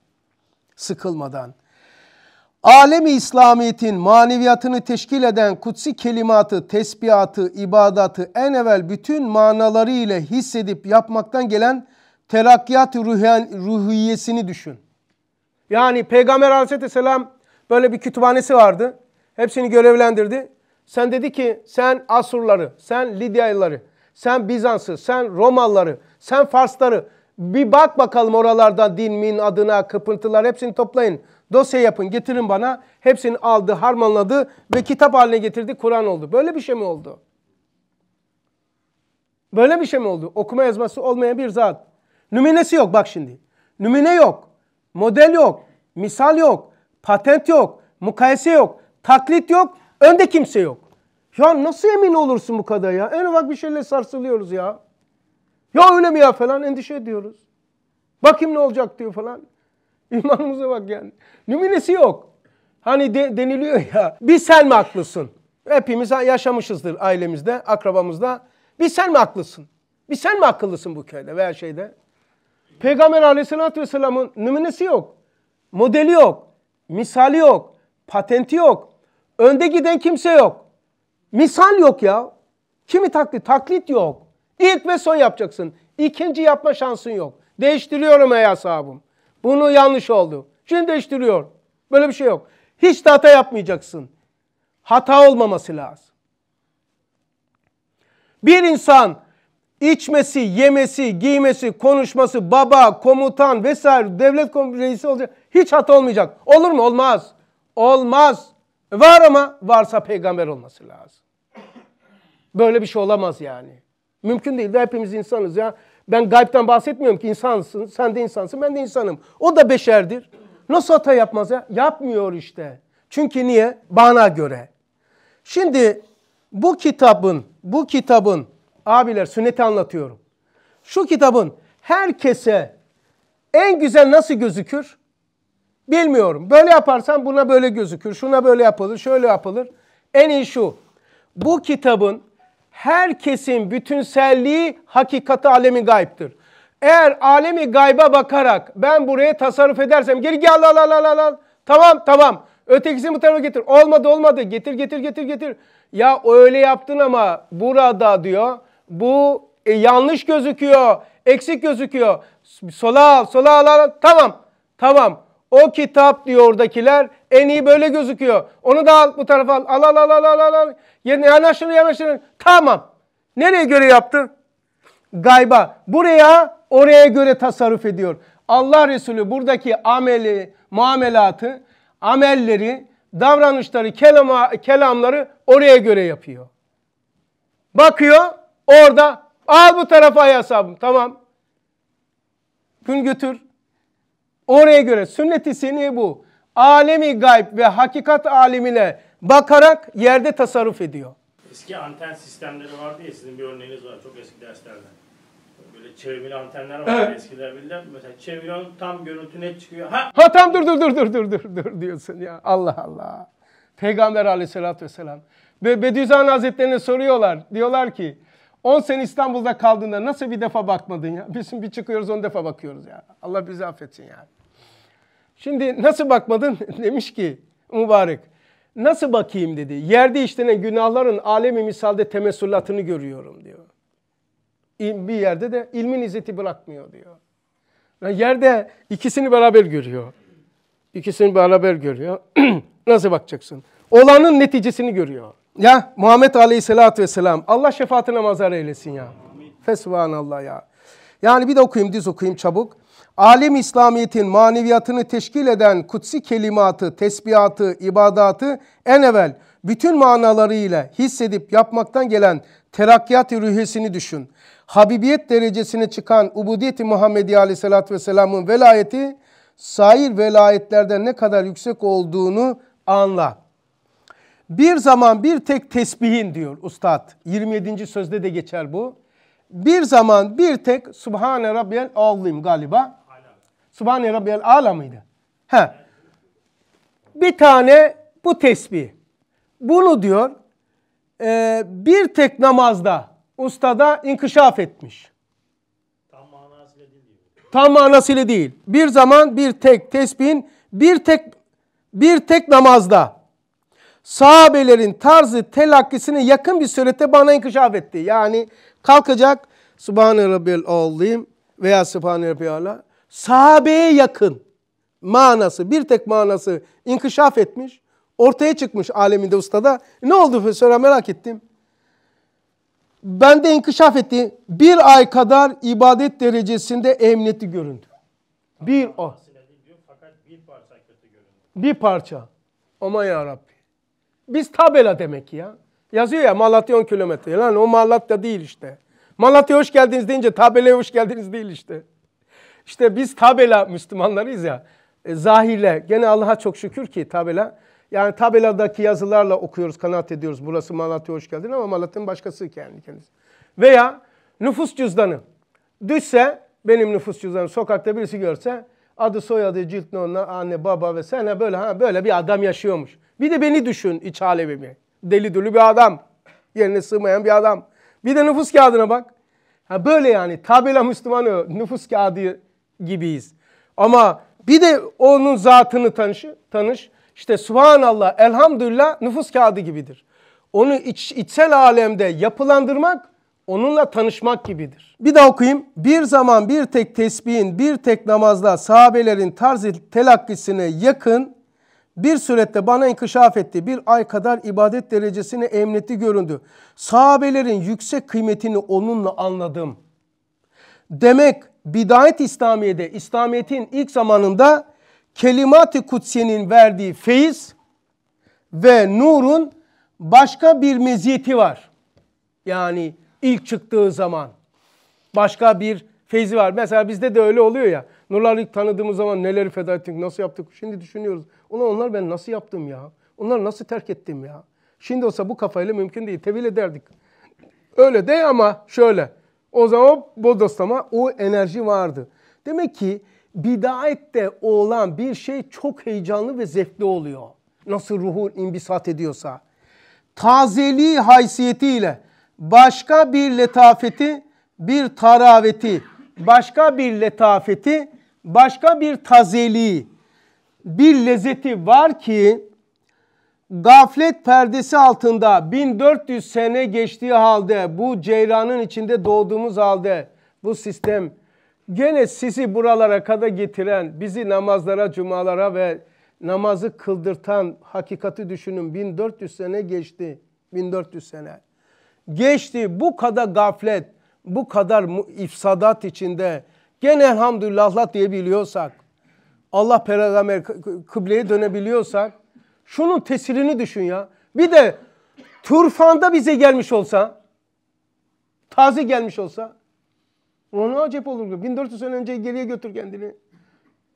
sıkılmadan. Alemi İslamiyet'in maneviyatını teşkil eden kutsi kelimatı, tesbihatı, ibadatı en evvel bütün manaları ile hissedip yapmaktan gelen terakkiyat ruhiyesini düşün. Yani Peygamber aleyhisselam böyle bir kütüphanesi vardı. Hepsini görevlendirdi. Sen dedi ki sen Asurları, sen Lidyalıları, sen Bizans'ı, sen Romalıları, sen Farsları bir bak bakalım oralardan din min adına kıpıntılar hepsini toplayın. Dosya yapın, getirin bana. Hepsini aldı, harmanladı ve kitap haline getirdi, Kur'an oldu. Böyle bir şey mi oldu? Böyle bir şey mi oldu? Okuma yazması olmayan bir zat. Nümunesi yok bak şimdi. Nümine yok. Model yok. Misal yok. Patent yok. Mukayese yok. Taklit yok. Önde kimse yok. Ya nasıl emin olursun bu kadar ya? En ufak bir şeyle sarsılıyoruz ya. Ya öyle mi ya falan endişe ediyoruz. Bakayım ne olacak diyor falan. (laughs) İmanımıza bak yani. Nümunesi yok. Hani de, deniliyor ya bir sen mi haklısın? Hepimiz yaşamışızdır ailemizde, akrabamızda. Bir sen mi haklısın? Bir sen mi akıllısın bu köyde veya şeyde? Peygamber aleyhissalatü vesselamın nümunesi yok. Modeli yok. Misali yok. Patenti yok. Önde giden kimse yok. Misal yok ya. Kimi taklit? Taklit yok. İlk ve son yapacaksın. İkinci yapma şansın yok. Değiştiriyorum ey ashabım. Bunu yanlış oldu. Şimdi değiştiriyor. Böyle bir şey yok. Hiç de hata yapmayacaksın. Hata olmaması lazım. Bir insan içmesi, yemesi, giymesi, konuşması, baba, komutan vesaire devlet reisi olacak. Hiç hata olmayacak. Olur mu? Olmaz. Olmaz. Var ama varsa peygamber olması lazım. Böyle bir şey olamaz yani. Mümkün değil de hepimiz insanız ya. Ben gaybden bahsetmiyorum ki insansın, sen de insansın, ben de insanım. O da beşerdir. Nasıl hata yapmaz ya? Yapmıyor işte. Çünkü niye? Bana göre. Şimdi bu kitabın, bu kitabın abiler sünneti anlatıyorum. Şu kitabın herkese en güzel nasıl gözükür? Bilmiyorum. Böyle yaparsan buna böyle gözükür. Şuna böyle yapılır, şöyle yapılır. En iyi şu. Bu kitabın herkesin bütünselliği hakikati alemi gayiptir. Eğer alemi gayba bakarak ben buraya tasarruf edersem geri gel al al al al al. Tamam tamam. Ötekisini bu tarafa getir. Olmadı olmadı. Getir getir getir getir. Ya öyle yaptın ama burada diyor. Bu e, yanlış gözüküyor. Eksik gözüküyor. Sola al sola al al. Tamam. Tamam. O kitap diyor oradakiler en iyi böyle gözüküyor. Onu da al bu tarafa al. Al al al al al al. Yerine yanaşır yanaşır. Tamam. Nereye göre yaptı? Gayba. Buraya oraya göre tasarruf ediyor. Allah Resulü buradaki ameli, muamelatı, amelleri, davranışları, kelama, kelamları oraya göre yapıyor. Bakıyor orada al bu tarafa ay asabım tamam. Gün götür Oraya göre sünnet-i seni bu. Alemi gayb ve hakikat alimine bakarak yerde tasarruf ediyor. Eski anten sistemleri vardı ya sizin bir örneğiniz var çok eski derslerden. Böyle çevrili antenler vardı evet. eskiler bildiler. Mesela çeviren tam görüntü net çıkıyor. Ha! ha tam dur dur dur dur dur dur dur diyorsun ya. Allah Allah. Peygamber aleyhissalatü vesselam. Ve Bediüzzaman Hazretleri'ne soruyorlar. Diyorlar ki 10 sene İstanbul'da kaldığında nasıl bir defa bakmadın ya? (laughs) Bizim bir çıkıyoruz 10 defa bakıyoruz ya. Allah bizi affetsin yani. Şimdi nasıl bakmadın? (laughs) Demiş ki mübarek. Nasıl bakayım dedi. Yerde işlenen günahların alemi misalde temessülatını görüyorum diyor. Bir yerde de ilmin izzeti bırakmıyor diyor. Yani yerde ikisini beraber görüyor. İkisini beraber görüyor. (clears throat) Nasıl bakacaksın? Olanın neticesini görüyor. Ya Muhammed Aleyhisselatü Vesselam Allah şefaatine mazhar eylesin ya. Fesubhanallah ya. Yani bir de okuyayım düz okuyayım çabuk. Alim İslamiyet'in maneviyatını teşkil eden kutsi kelimatı, tesbihatı, ibadatı en evvel bütün manalarıyla hissedip yapmaktan gelen terakkiyat rühesini düşün. Habibiyet derecesine çıkan Ubudiyeti Muhammedi Aleyhisselatü Vesselam'ın velayeti sair velayetlerden ne kadar yüksek olduğunu anla. Bir zaman bir tek tesbihin diyor ustad. 27. sözde de geçer bu. Bir zaman bir tek Subhane Rabbiyel Azim galiba. Subhane Rabbiyel Ala mıydı? He. Bir tane bu tesbih. Bunu diyor e, bir tek namazda ustada inkişaf etmiş. Tam manasıyla değil. Tam manasıyla değil. Bir zaman bir tek tesbihin bir tek bir tek namazda sahabelerin tarzı telakkisini yakın bir sürede bana inkişaf etti. Yani kalkacak Subhane Rabbiyel Azim veya Subhane Rabbiyel Ala sahabeye yakın manası, bir tek manası inkişaf etmiş, ortaya çıkmış aleminde ustada. Ne oldu profesöre merak ettim. Ben de inkişaf etti. Bir ay kadar ibadet derecesinde emniyeti göründü. Bir o. Oh. Bir parça. Aman ya Rabbi. Biz tabela demek ya. Yazıyor ya Malatya 10 kilometre. Lan o Malatya değil işte. Malatya hoş geldiniz deyince tabelaya hoş geldiniz değil işte. İşte biz tabela Müslümanlarıyız ya. E, zahirle. Gene Allah'a çok şükür ki tabela. Yani tabeladaki yazılarla okuyoruz, kanaat ediyoruz. Burası Malatya hoş geldin ama Malatya'nın başkası kendi kendisi. Veya nüfus cüzdanı. Düşse benim nüfus cüzdanım sokakta birisi görse adı soyadı cilt nonla anne baba ve sana böyle ha böyle bir adam yaşıyormuş. Bir de beni düşün iç alemimi. Deli dülü bir adam. Yerine sığmayan bir adam. Bir de nüfus kağıdına bak. Ha böyle yani tabela Müslümanı nüfus kağıdı gibiyiz. Ama bir de onun zatını tanış, tanış. İşte subhanallah, elhamdülillah nüfus kağıdı gibidir. Onu iç, içsel alemde yapılandırmak onunla tanışmak gibidir. Bir daha okuyayım. Bir zaman bir tek tesbihin, bir tek namazla sahabelerin tarzı telakkisine yakın bir surette bana inkişaf etti. Bir ay kadar ibadet derecesini emniyeti göründü. Sahabelerin yüksek kıymetini onunla anladım. Demek bidayet İslamiye'de İslamiyet'in ilk zamanında kelimat-ı kutsiyenin verdiği feyiz ve nurun başka bir meziyeti var. Yani ilk çıktığı zaman başka bir feyzi var. Mesela bizde de öyle oluyor ya. Nurlar ilk tanıdığımız zaman neleri feda ettik, nasıl yaptık? Şimdi düşünüyoruz. Ulan onlar ben nasıl yaptım ya? Onları nasıl terk ettim ya? Şimdi olsa bu kafayla mümkün değil. Tevil ederdik. Öyle değil ama şöyle. O zaman bodoslama o enerji vardı. Demek ki bidayette olan bir şey çok heyecanlı ve zevkli oluyor. Nasıl ruhun imbisat ediyorsa. Tazeliği haysiyetiyle başka bir letafeti, bir taraveti, başka bir letafeti, başka bir tazeliği, bir lezzeti var ki Gaflet perdesi altında 1400 sene geçtiği halde bu ceyranın içinde doğduğumuz halde bu sistem gene sizi buralara kadar getiren, bizi namazlara, cumalara ve namazı kıldırtan hakikati düşünün. 1400 sene geçti. 1400 sene. Geçti bu kadar gaflet, bu kadar ifsadat içinde gene elhamdülillah diyebiliyorsak, Allah peygamber kıbleye dönebiliyorsak Şunun tesirini düşün ya. Bir de turfanda bize gelmiş olsa, taze gelmiş olsa, onu acep olur. 1400 sene önce geriye götür kendini.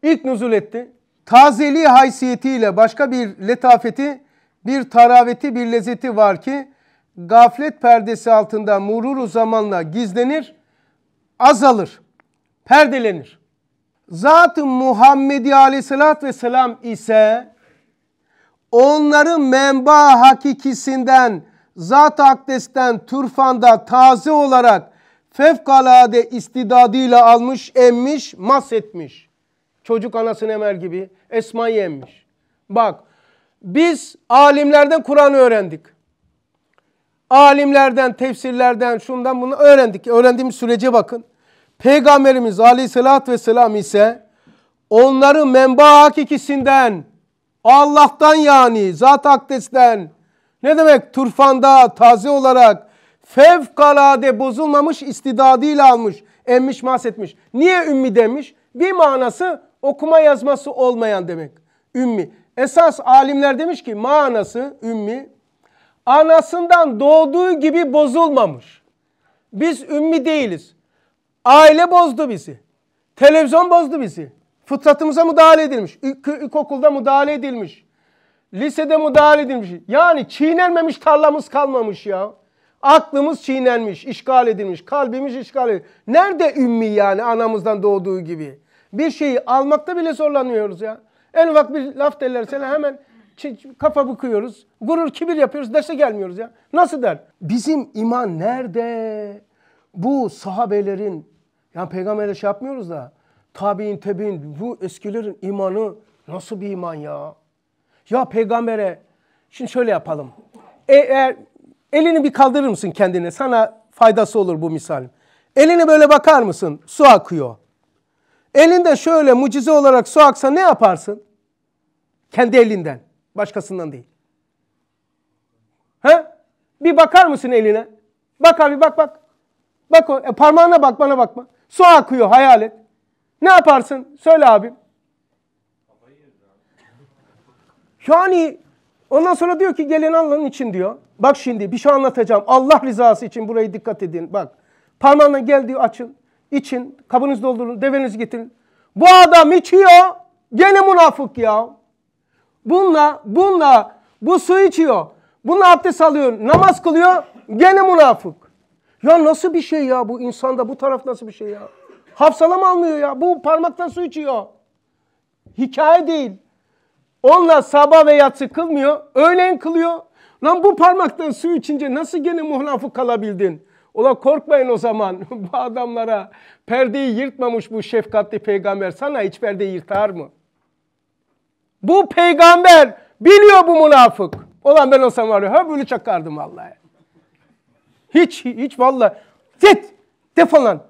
İlk nuzul etti. Tazeliği haysiyetiyle başka bir letafeti, bir taraveti, bir lezzeti var ki gaflet perdesi altında mururu zamanla gizlenir, azalır, perdelenir. Zat-ı Muhammedi aleyhissalat ve selam ise onların menba hakikisinden, zat akdesten, turfanda taze olarak fevkalade istidadıyla almış, emmiş, mahsetmiş. Çocuk anasını emer gibi esmayı emmiş. Bak biz alimlerden Kur'an öğrendik. Alimlerden, tefsirlerden, şundan bunu öğrendik. Öğrendiğimiz sürece bakın. Peygamberimiz aleyhissalatü vesselam ise onları menba hakikisinden, Allah'tan yani zat akdesten. Ne demek turfanda taze olarak fevkalade bozulmamış istidadıyla almış. Emmiş mahsetmiş. Niye ümmi demiş? Bir manası okuma yazması olmayan demek. Ümmi. Esas alimler demiş ki manası ümmi anasından doğduğu gibi bozulmamış. Biz ümmi değiliz. Aile bozdu bizi. Televizyon bozdu bizi. Fıtratımıza müdahale edilmiş. İlk, ilkokulda müdahale edilmiş. Lisede müdahale edilmiş. Yani çiğnenmemiş tarlamız kalmamış ya. Aklımız çiğnenmiş, işgal edilmiş, kalbimiz işgal edilmiş. Nerede ümmi yani anamızdan doğduğu gibi? Bir şeyi almakta bile zorlanıyoruz ya. En ufak bir laf sana hemen kafa bıkıyoruz. Gurur, kibir yapıyoruz. Derse gelmiyoruz ya. Nasıl der? Bizim iman nerede? Bu sahabelerin, yani peygamberle şey yapmıyoruz da tabi'in, tebi'in bu eskilerin imanı nasıl bir iman ya? Ya peygambere şimdi şöyle yapalım. E, eğer elini bir kaldırır mısın kendine? Sana faydası olur bu misal. Elini böyle bakar mısın? Su akıyor. Elinde şöyle mucize olarak su aksa ne yaparsın? Kendi elinden, başkasından değil. He? Bir bakar mısın eline? Bak abi bak bak. Bak o, e, parmağına bak bana bakma. Su akıyor hayal et. Ne yaparsın? Söyle abi. Yani ondan sonra diyor ki gelin Allah'ın için diyor. Bak şimdi bir şey anlatacağım. Allah rızası için burayı dikkat edin. Bak parmağına gel diyor açın. İçin. Kabınızı doldurun. Devenizi getirin. Bu adam içiyor. Gene münafık ya. Bununla, bununla bu su içiyor. Bununla abdest alıyor. Namaz kılıyor. Gene münafık. Ya nasıl bir şey ya bu insanda bu taraf nasıl bir şey ya? Hafsalam almıyor ya. Bu parmaktan su içiyor. Hikaye değil. Onunla sabah ve yatsı kılmıyor. Öğlen kılıyor. Lan bu parmaktan su içince nasıl gene muhlafık kalabildin? Ola korkmayın o zaman (laughs) bu adamlara. Perdeyi yırtmamış bu şefkatli peygamber. Sana hiç perdeyi yırtar mı? Bu peygamber biliyor bu münafık. Olan ben olsam var ya ha böyle çakardım vallahi. Hiç hiç vallahi. Git defalan.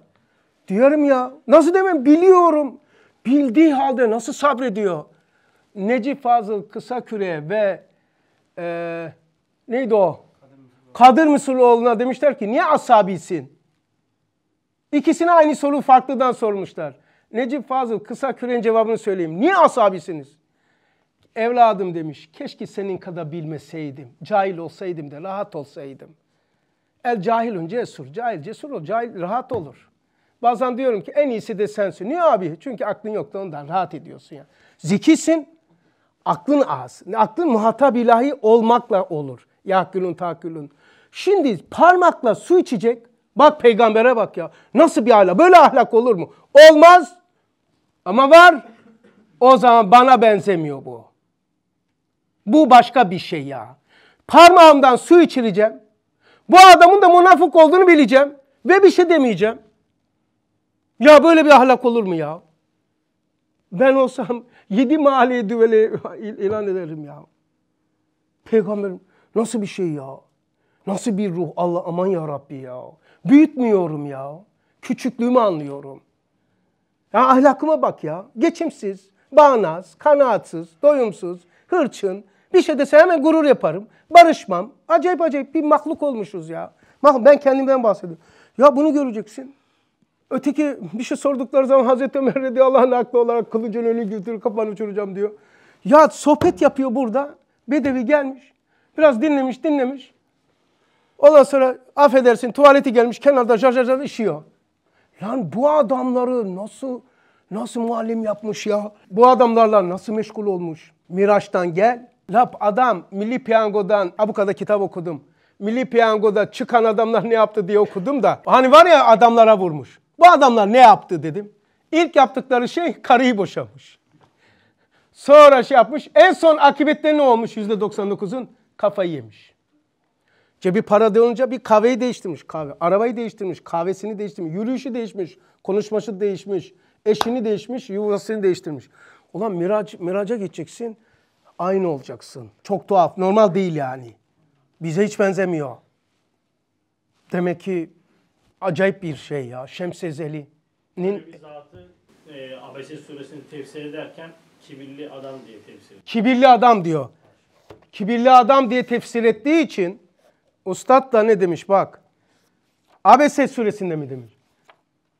Diyorum ya nasıl demem biliyorum. Bildiği halde nasıl sabrediyor? Necip Fazıl kısa küre ve e, neydi o? Kadir Mısırlıoğlu'na demişler ki niye asabisin? İkisine aynı soru farklıdan sormuşlar. Necip Fazıl kısa küren cevabını söyleyeyim. Niye asabisiniz? Evladım demiş. Keşke senin kadar bilmeseydim. Cahil olsaydım da rahat olsaydım. El cahil önce esur. Cahil cesur ol. Cahil rahat olur. Bazen diyorum ki en iyisi de sensin. Niye abi? Çünkü aklın yok ondan rahat ediyorsun yani. Zekisin, aklın az. Aklın muhatap ilahi olmakla olur. Yakülün takülün. Şimdi parmakla su içecek. Bak peygambere bak ya. Nasıl bir ahlak? Böyle ahlak olur mu? Olmaz. Ama var. O zaman bana benzemiyor bu. Bu başka bir şey ya. Parmağımdan su içireceğim. Bu adamın da münafık olduğunu bileceğim. Ve bir şey demeyeceğim. Ya böyle bir ahlak olur mu ya? Ben olsam yedi mali düveli ilan ederim ya. Peygamberim nasıl bir şey ya? Nasıl bir ruh Allah aman ya Rabbi ya. Büyütmüyorum ya. Küçüklüğümü anlıyorum. Ya ahlakıma bak ya. Geçimsiz, bağnaz, kanaatsız, doyumsuz, hırçın. Bir şey dese hemen gurur yaparım. Barışmam. Acayip acayip bir mahluk olmuşuz ya. Ben kendimden bahsediyorum. Ya bunu göreceksin. Öteki bir şey sordukları zaman Hazreti Ömer radıyallahu anh haklı olarak kılıcın önünü götürür kafanı uçuracağım diyor. Ya sohbet yapıyor burada. Bedevi gelmiş. Biraz dinlemiş dinlemiş. Ondan sonra affedersin tuvaleti gelmiş kenarda jar jar jar işiyor. Lan bu adamları nasıl nasıl muallim yapmış ya? Bu adamlarla nasıl meşgul olmuş? Miraç'tan gel. Lap adam Milli Piyango'dan Abuka'da kitap okudum. Milli Piyango'da çıkan adamlar ne yaptı diye okudum da. Hani var ya adamlara vurmuş. Bu adamlar ne yaptı dedim. İlk yaptıkları şey karıyı boşamış. Sonra şey yapmış. En son akıbette ne olmuş 99'un? Kafayı yemiş. Cebi para dönünce bir kahveyi değiştirmiş kahve. Arabayı değiştirmiş, kahvesini değiştirmiş, yürüyüşü değişmiş, konuşması değişmiş, eşini değişmiş, yuvasını değiştirmiş. Ulan mirac, miraca geçeceksin, aynı olacaksın. Çok tuhaf, normal değil yani. Bize hiç benzemiyor. Demek ki acayip bir şey ya. Şems Ezeli'nin... Zatı e, Abese suresini tefsir ederken kibirli adam diye tefsir ediyor. Kibirli adam diyor. Kibirli adam diye tefsir ettiği için Ustad da ne demiş bak. Abese suresinde mi demiş?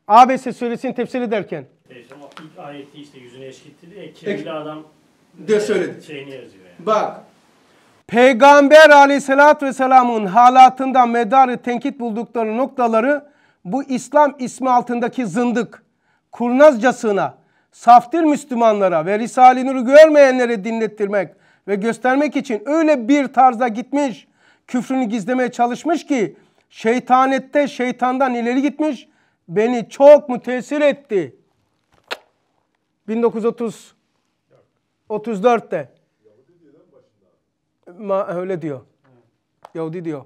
Abese suresini tefsir ederken. Peygamber ilk ayeti işte yüzüne eşkitti diye kibirli adam de e, söyledi. Şeyini yazıyor yani. Bak. Peygamber aleyhissalatü vesselamın halatında medarı tenkit buldukları noktaları bu İslam ismi altındaki zındık kurnazcasına saftir Müslümanlara ve Risale-i Nur'u görmeyenlere dinlettirmek ve göstermek için öyle bir tarza gitmiş, küfrünü gizlemeye çalışmış ki şeytanette şeytandan ileri gitmiş, beni çok müteessir etti. 1930 34'te. Ma, öyle diyor. Yahudi diyor.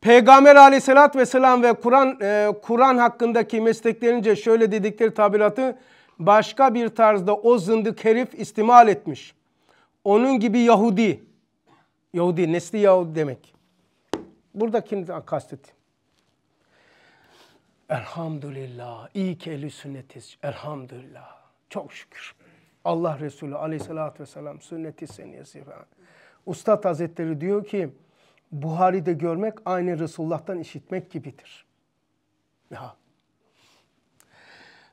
Peygamber aleyhissalatü vesselam ve Kur'an e, Kur'an hakkındaki mesleklerince şöyle dedikleri tabiratı başka bir tarzda o zındık herif istimal etmiş. Onun gibi Yahudi. Yahudi, nesli Yahudi demek. Burada kim kastettim? Elhamdülillah. İyi ki eli sünnetiz. Elhamdülillah. Çok şükür. Allah Resulü aleyhissalatü vesselam sünneti seniyesi. Ustad Hazretleri diyor ki Buhari'de görmek aynı Resulullah'tan işitmek gibidir. Ya.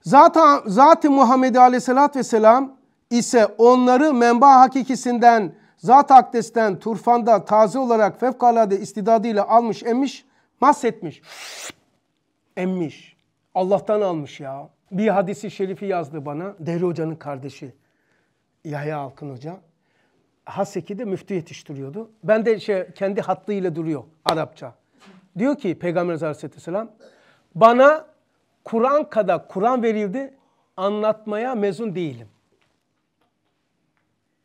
Zaten Zat-ı Muhammed Aleyhisselatü Vesselam ise onları menba hakikisinden, zat akdesten, turfanda taze olarak fevkalade istidadıyla almış, emmiş, mahsetmiş. Emmiş. Allah'tan almış ya. Bir hadisi şerifi yazdı bana. Deri Hoca'nın kardeşi. Yahya Alkın Hoca de müftü yetiştiriyordu. Ben de şey, kendi hattıyla duruyor Arapça. Diyor ki Peygamber Aleyhisselam bana Kur'an kadar Kur'an verildi anlatmaya mezun değilim.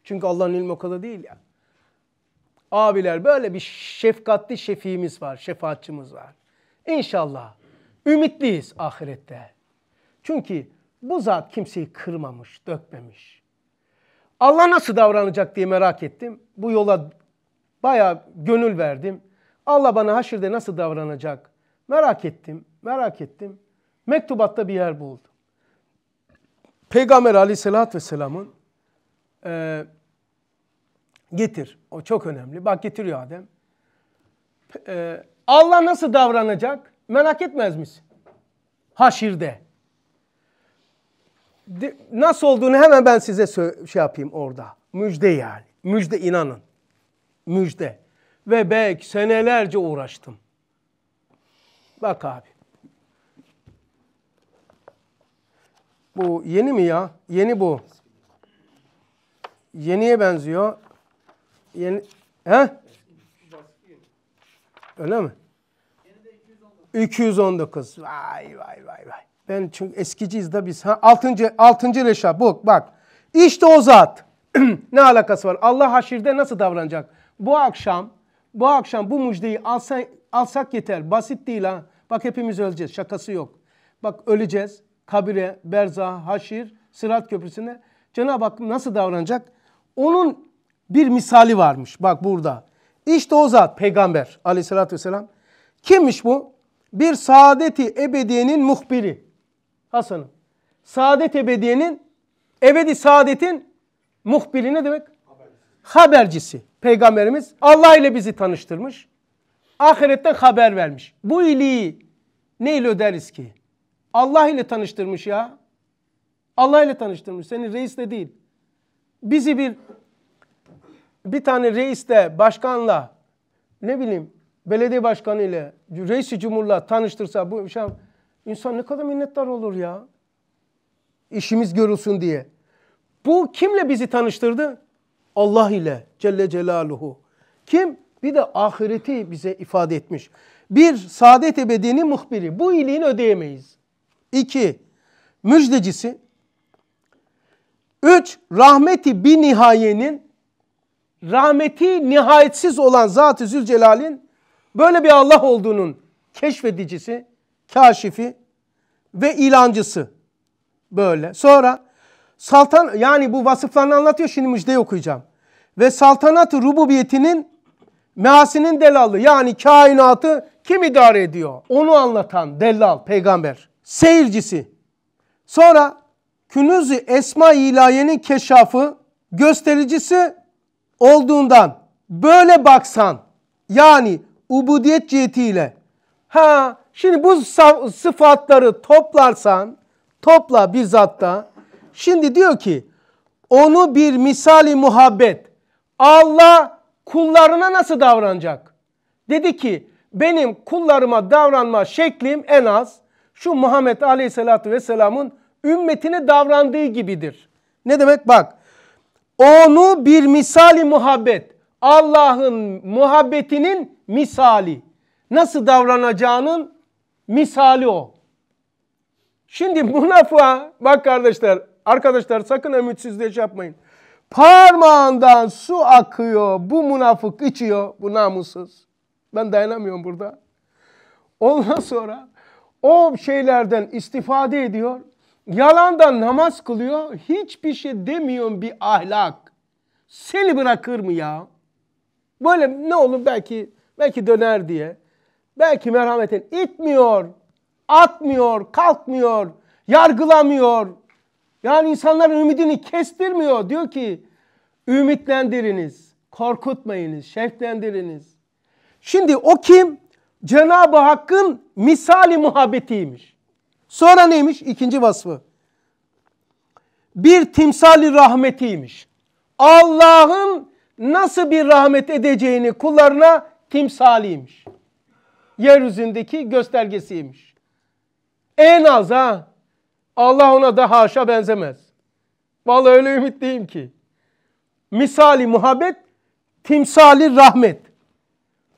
Çünkü Allah'ın ilmi o kadar değil ya. Abiler böyle bir şefkatli şefiğimiz var, şefaatçimiz var. İnşallah ümitliyiz ahirette. Çünkü bu zat kimseyi kırmamış, dökmemiş. Allah nasıl davranacak diye merak ettim. Bu yola baya gönül verdim. Allah bana haşirde nasıl davranacak merak ettim, merak ettim. Mektubatta bir yer buldum. Peygamber aleyhissalatü vesselamın e, getir, o çok önemli. Bak getiriyor Adem. E, Allah nasıl davranacak merak etmez misin? Haşirde nasıl olduğunu hemen ben size şey yapayım orada. Müjde yani. Müjde inanın. Müjde. Ve belki senelerce uğraştım. Bak abi. Bu yeni mi ya? Yeni bu. Yeniye benziyor. Yeni He? Öyle mi? 219. Vay vay vay vay. Ben çünkü eskiciyiz da biz. Ha, altıncı, altıncı reşa bu bak. İşte o zat. (clears throat) ne alakası var? Allah haşirde nasıl davranacak? Bu akşam, bu akşam bu müjdeyi alsa, alsak yeter. Basit değil ha. Bak hepimiz öleceğiz. Şakası yok. Bak öleceğiz. Kabire, berza, haşir, sırat köprüsüne. Cenab-ı Hak nasıl davranacak? Onun bir misali varmış. Bak burada. İşte o zat peygamber aleyhissalatü vesselam. Kimmiş bu? Bir saadeti ebediyenin muhbiri. Hasan'ım. Saadet ebediyenin, ebedi saadetin muhbiri ne demek? Habercisi. Habercisi. Peygamberimiz Allah ile bizi tanıştırmış. Ahiretten haber vermiş. Bu iyiliği neyle öderiz ki? Allah ile tanıştırmış ya. Allah ile tanıştırmış. Seni reisle değil. Bizi bir bir tane reisle, başkanla ne bileyim belediye başkanı ile reisi cumhurla tanıştırsa bu şey İnsan ne kadar minnettar olur ya. İşimiz görülsün diye. Bu kimle bizi tanıştırdı? Allah ile Celle Celaluhu. Kim? Bir de ahireti bize ifade etmiş. Bir, saadet ebedini muhbiri. Bu iyiliğini ödeyemeyiz. İki, müjdecisi. Üç, rahmeti bir nihayenin, rahmeti nihayetsiz olan Zat-ı Zülcelal'in böyle bir Allah olduğunun keşfedicisi kaşifi ve ilancısı böyle. Sonra saltan yani bu vasıflarını anlatıyor şimdi müjde okuyacağım. Ve saltanat rububiyetinin mehasinin delalı yani kainatı kim idare ediyor? Onu anlatan delal peygamber seyircisi. Sonra künüzü esma ilayenin keşafı göstericisi olduğundan böyle baksan yani ubudiyet cihetiyle ha Şimdi bu sıfatları toplarsan, topla bir zatta. Şimdi diyor ki, onu bir misali muhabbet. Allah kullarına nasıl davranacak? Dedi ki, benim kullarıma davranma şeklim en az şu Muhammed Aleyhisselatü Vesselam'ın ümmetine davrandığı gibidir. Ne demek bak. Onu bir misali muhabbet. Allah'ın muhabbetinin misali. Nasıl davranacağının misali o. Şimdi münafığa bak kardeşler, arkadaşlar sakın ümitsizliğe şey yapmayın. Parmağından su akıyor, bu münafık içiyor, bu namussuz. Ben dayanamıyorum burada. Ondan sonra o şeylerden istifade ediyor. Yalandan namaz kılıyor. Hiçbir şey demiyorum bir ahlak. Seni bırakır mı ya? Böyle ne olur belki belki döner diye. Belki merhametin itmiyor, atmıyor, kalkmıyor, yargılamıyor. Yani insanların ümidini kestirmiyor. Diyor ki ümitlendiriniz, korkutmayınız, şevklendiriniz. Şimdi o kim? Cenab-ı Hakk'ın misali muhabbetiymiş. Sonra neymiş? İkinci vasfı. Bir timsali rahmetiymiş. Allah'ın nasıl bir rahmet edeceğini kullarına timsaliymiş yeryüzündeki göstergesiymiş. En az ha. Allah ona da haşa benzemez. Vallahi öyle ümitliyim ki. Misali muhabbet, timsali rahmet.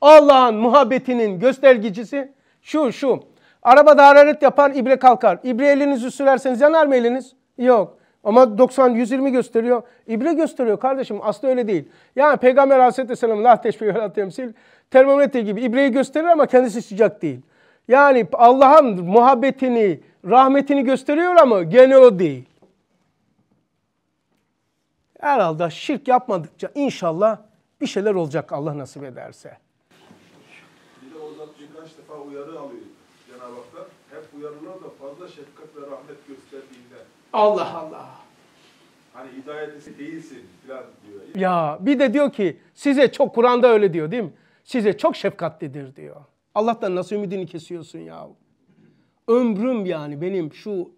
Allah'ın muhabbetinin göstergecisi şu şu. Arabada hararet yapar, ibre kalkar. İbre elinizi sürerseniz yanar mı eliniz? Yok. Ama 90 120 gösteriyor. İbre gösteriyor kardeşim. Aslı öyle değil. Yani Peygamber Aleyhisselam lah teşbih temsil termometre gibi ibreyi gösterir ama kendisi sıcak değil. Yani Allah'ın muhabbetini, rahmetini gösteriyor ama gene o değil. Herhalde şirk yapmadıkça inşallah bir şeyler olacak Allah nasip ederse. Bir de Ozan birkaç defa uyarı alıyor Cenab-ı Hak'tan. Hep uyarılar da fazla şefkat ve rahmet gösterdiğinden. Allah Allah. Hani hidayetli değilsin falan diyor. Ya bir de diyor ki size çok Kur'an'da öyle diyor değil mi? size çok şefkatlidir diyor. Allah'tan nasıl ümidini kesiyorsun ya? Ömrüm yani benim şu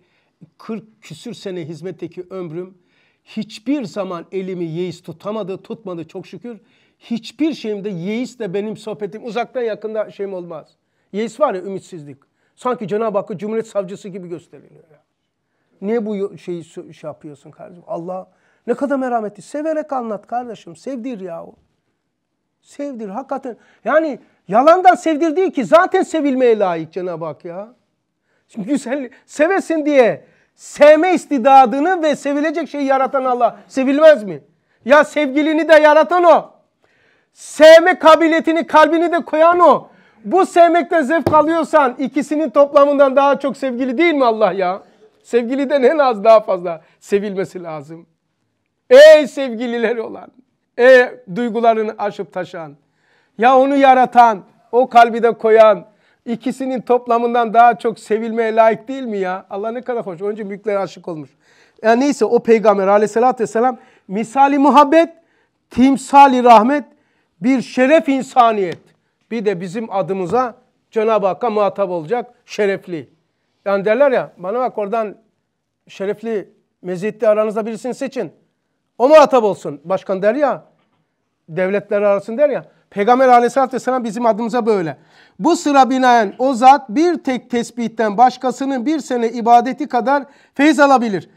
40 küsür sene hizmetteki ömrüm hiçbir zaman elimi yeis tutamadı, tutmadı çok şükür. Hiçbir şeyimde yeis de benim sohbetim uzaktan yakında şeyim olmaz. Yeis var ya ümitsizlik. Sanki Cenab-ı Hakk'ı Cumhuriyet Savcısı gibi gösteriliyor. Ya. Niye bu şeyi şey yapıyorsun kardeşim? Allah ne kadar merhametli. Severek anlat kardeşim. Sevdir yahu. Sevdir hakikaten. Yani yalandan sevdirdiği ki zaten sevilmeye layık Cenab-ı Hak ya. Çünkü sen sevesin diye sevme istidadını ve sevilecek şeyi yaratan Allah sevilmez mi? Ya sevgilini de yaratan o. Sevme kabiliyetini kalbini de koyan o. Bu sevmekten zevk alıyorsan ikisinin toplamından daha çok sevgili değil mi Allah ya? Sevgiliden en az daha fazla sevilmesi lazım. Ey sevgililer olan. E duygularını aşıp taşan. Ya onu yaratan, o kalbi de koyan. ikisinin toplamından daha çok sevilmeye layık değil mi ya? Allah ne kadar hoş. Önce büyüklere aşık olmuş. Yani neyse o peygamber aleyhissalatü vesselam misali muhabbet, timsali rahmet, bir şeref insaniyet. Bir de bizim adımıza Cenab-ı Hakk'a muhatap olacak şerefli. Yani derler ya bana bak oradan şerefli meziyetli aranızda birisini seçin. O muhatap olsun. Başkan der ya, devletler arasın der ya. Peygamber aleyhissalatü vesselam bizim adımıza böyle. Bu sıra binaen o zat bir tek tesbihten başkasının bir sene ibadeti kadar feyz alabilir.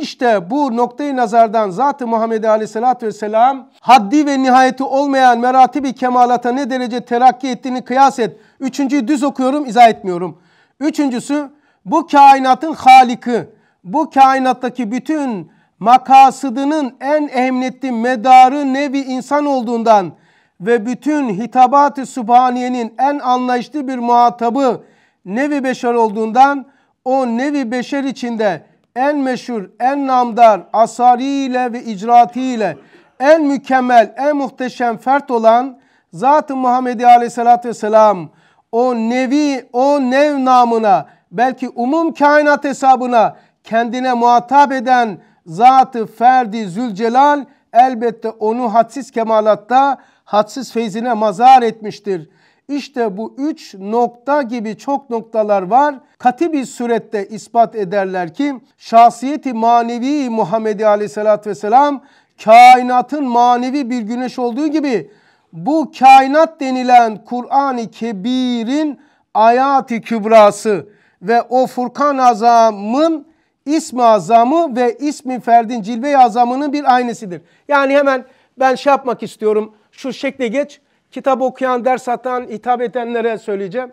İşte bu noktayı nazardan Zat-ı Muhammed Aleyhisselatü Vesselam haddi ve nihayeti olmayan meratibi kemalata ne derece terakki ettiğini kıyas et. Üçüncüyü düz okuyorum izah etmiyorum. Üçüncüsü bu kainatın haliki, bu kainattaki bütün makasıdının en ehemmiyetli medarı nevi insan olduğundan ve bütün hitabat-ı sübhaniyenin en anlayışlı bir muhatabı nevi beşer olduğundan o nevi beşer içinde en meşhur, en namdar asariyle ve icraatiyle en mükemmel, en muhteşem fert olan Zat-ı Muhammed Aleyhisselatü Vesselam o nevi, o nev namına belki umum kainat hesabına kendine muhatap eden zatı ferdi zülcelal elbette onu hadsiz kemalatta hadsiz feyzine mazar etmiştir. İşte bu üç nokta gibi çok noktalar var. Katı bir surette ispat ederler ki şahsiyeti manevi Muhammed Aleyhisselatü Vesselam kainatın manevi bir güneş olduğu gibi bu kainat denilen Kur'an-ı Kebir'in ayat-ı kübrası ve o Furkan Azam'ın ismi azamı ve ismi ferdin cilve azamının bir aynesidir. Yani hemen ben şey yapmak istiyorum şu şekle geç kitap okuyan ders atan hitap edenlere söyleyeceğim.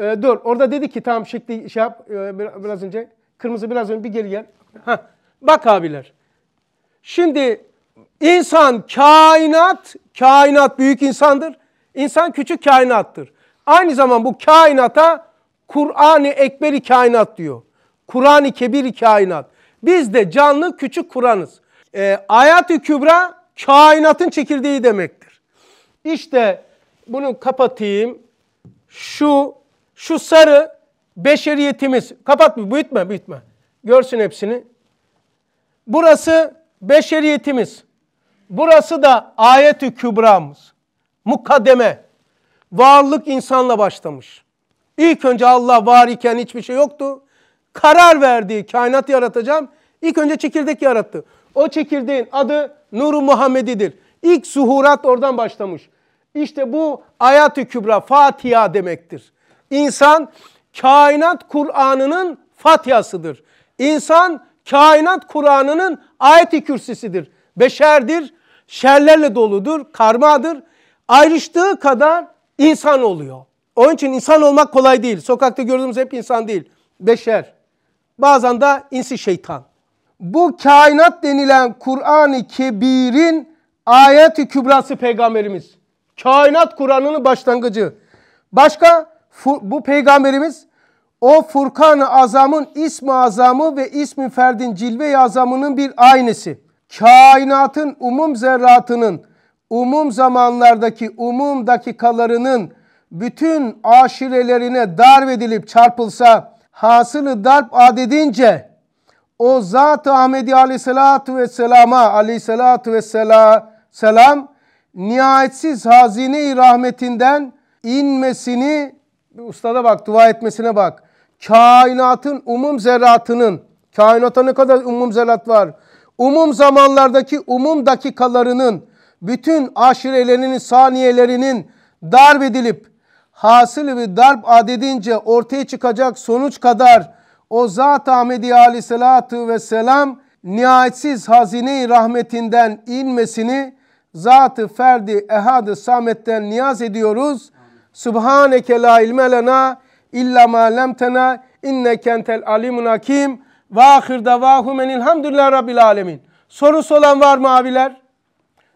Ee, dur orada dedi ki tamam şekli şey yap e, biraz önce kırmızı biraz önce bir geri gel. Heh. Bak abiler şimdi insan kainat kainat büyük insandır İnsan küçük kainattır. Aynı zaman bu kainata Kur'an-ı Ekberi kainat diyor. Kur'an-ı Kebir kainat. Biz de canlı küçük Kur'an'ız. E, Ayat-ı Kübra kainatın çekirdeği demektir. İşte bunu kapatayım. Şu şu sarı beşeriyetimiz. Kapat mı? Bitme, bitme. Görsün hepsini. Burası beşeriyetimiz. Burası da ayet-i kübramız. Mukaddeme. Varlık insanla başlamış. İlk önce Allah var iken hiçbir şey yoktu karar verdiği kainat yaratacağım. İlk önce çekirdek yarattı. O çekirdeğin adı Nuru Muhammedidir. İlk zuhurat oradan başlamış. İşte bu ayat-ı kübra Fatiha demektir. İnsan kainat Kur'an'ının Fatihasıdır. İnsan kainat Kur'an'ının ayet-i kürsisidir. Beşerdir, şerlerle doludur, karmadır. Ayrıştığı kadar insan oluyor. Onun için insan olmak kolay değil. Sokakta gördüğümüz hep insan değil. Beşer bazen de insi şeytan. Bu kainat denilen Kur'an-ı Kebir'in ayet-i kübrası peygamberimiz. Kainat Kur'an'ının başlangıcı. Başka bu peygamberimiz o Furkan-ı Azam'ın ismi azamı ve ismi ferdin cilve-i azamının bir aynesi. Kainatın umum zerratının, umum zamanlardaki umum dakikalarının bütün aşirelerine darvedilip çarpılsa, hasılı darp adedince o Zat-ı Ahmedi aleyhissalatu vesselama aleyhissalatu vesselam selam, nihayetsiz hazine-i rahmetinden inmesini ustada bak dua etmesine bak. Kainatın umum zerratının kainata ne kadar umum zerrat var. Umum zamanlardaki umum dakikalarının bütün aşirelerinin saniyelerinin darbedilip edilip hasıl ve darp adedince ortaya çıkacak sonuç kadar o Zat-ı Ahmedi aleyhissalatu vesselam nihayetsiz hazine-i rahmetinden inmesini Zat-ı Ferdi Ehad-ı Samet'ten niyaz ediyoruz. Subhaneke la ilme lena illa ma lemtena inneke entel alimun hakim ve ahir davahum enilhamdülillah rabbil alemin. Sorusu olan var mı abiler?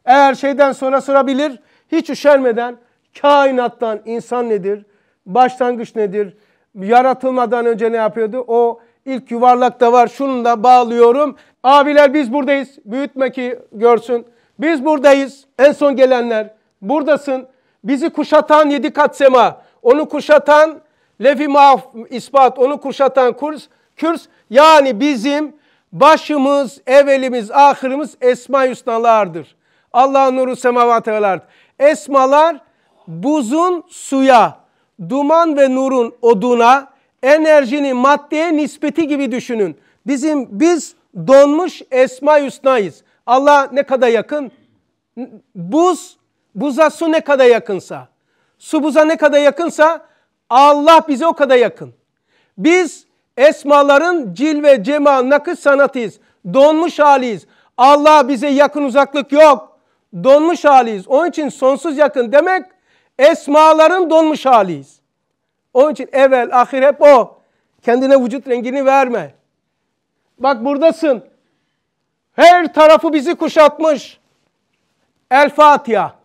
Eğer şeyden sonra sorabilir. Hiç üşermeden. Kainattan insan nedir? Başlangıç nedir? Yaratılmadan önce ne yapıyordu? O ilk yuvarlak da var. Şunu da bağlıyorum. Abiler biz buradayız. Büyütme ki görsün. Biz buradayız. En son gelenler. Buradasın. Bizi kuşatan yedi kat sema. Onu kuşatan lefi maf ispat. Onu kuşatan kurs. Kürs yani bizim başımız, evelimiz, ahırımız Esma-i Hüsnalardır. Allah'ın nuru semavat Esmalar buzun suya, duman ve nurun oduna, enerjinin maddeye nispeti gibi düşünün. Bizim biz donmuş Esma Hüsna'yız. Allah ne kadar yakın? Buz, buza su ne kadar yakınsa, su buza ne kadar yakınsa Allah bize o kadar yakın. Biz esmaların ve cemal, nakış sanatıyız. Donmuş haliyiz. Allah bize yakın uzaklık yok. Donmuş haliyiz. Onun için sonsuz yakın demek esmaların donmuş haliyiz. Onun için evvel ahir hep o. Kendine vücut rengini verme. Bak buradasın. Her tarafı bizi kuşatmış. El Fatiha.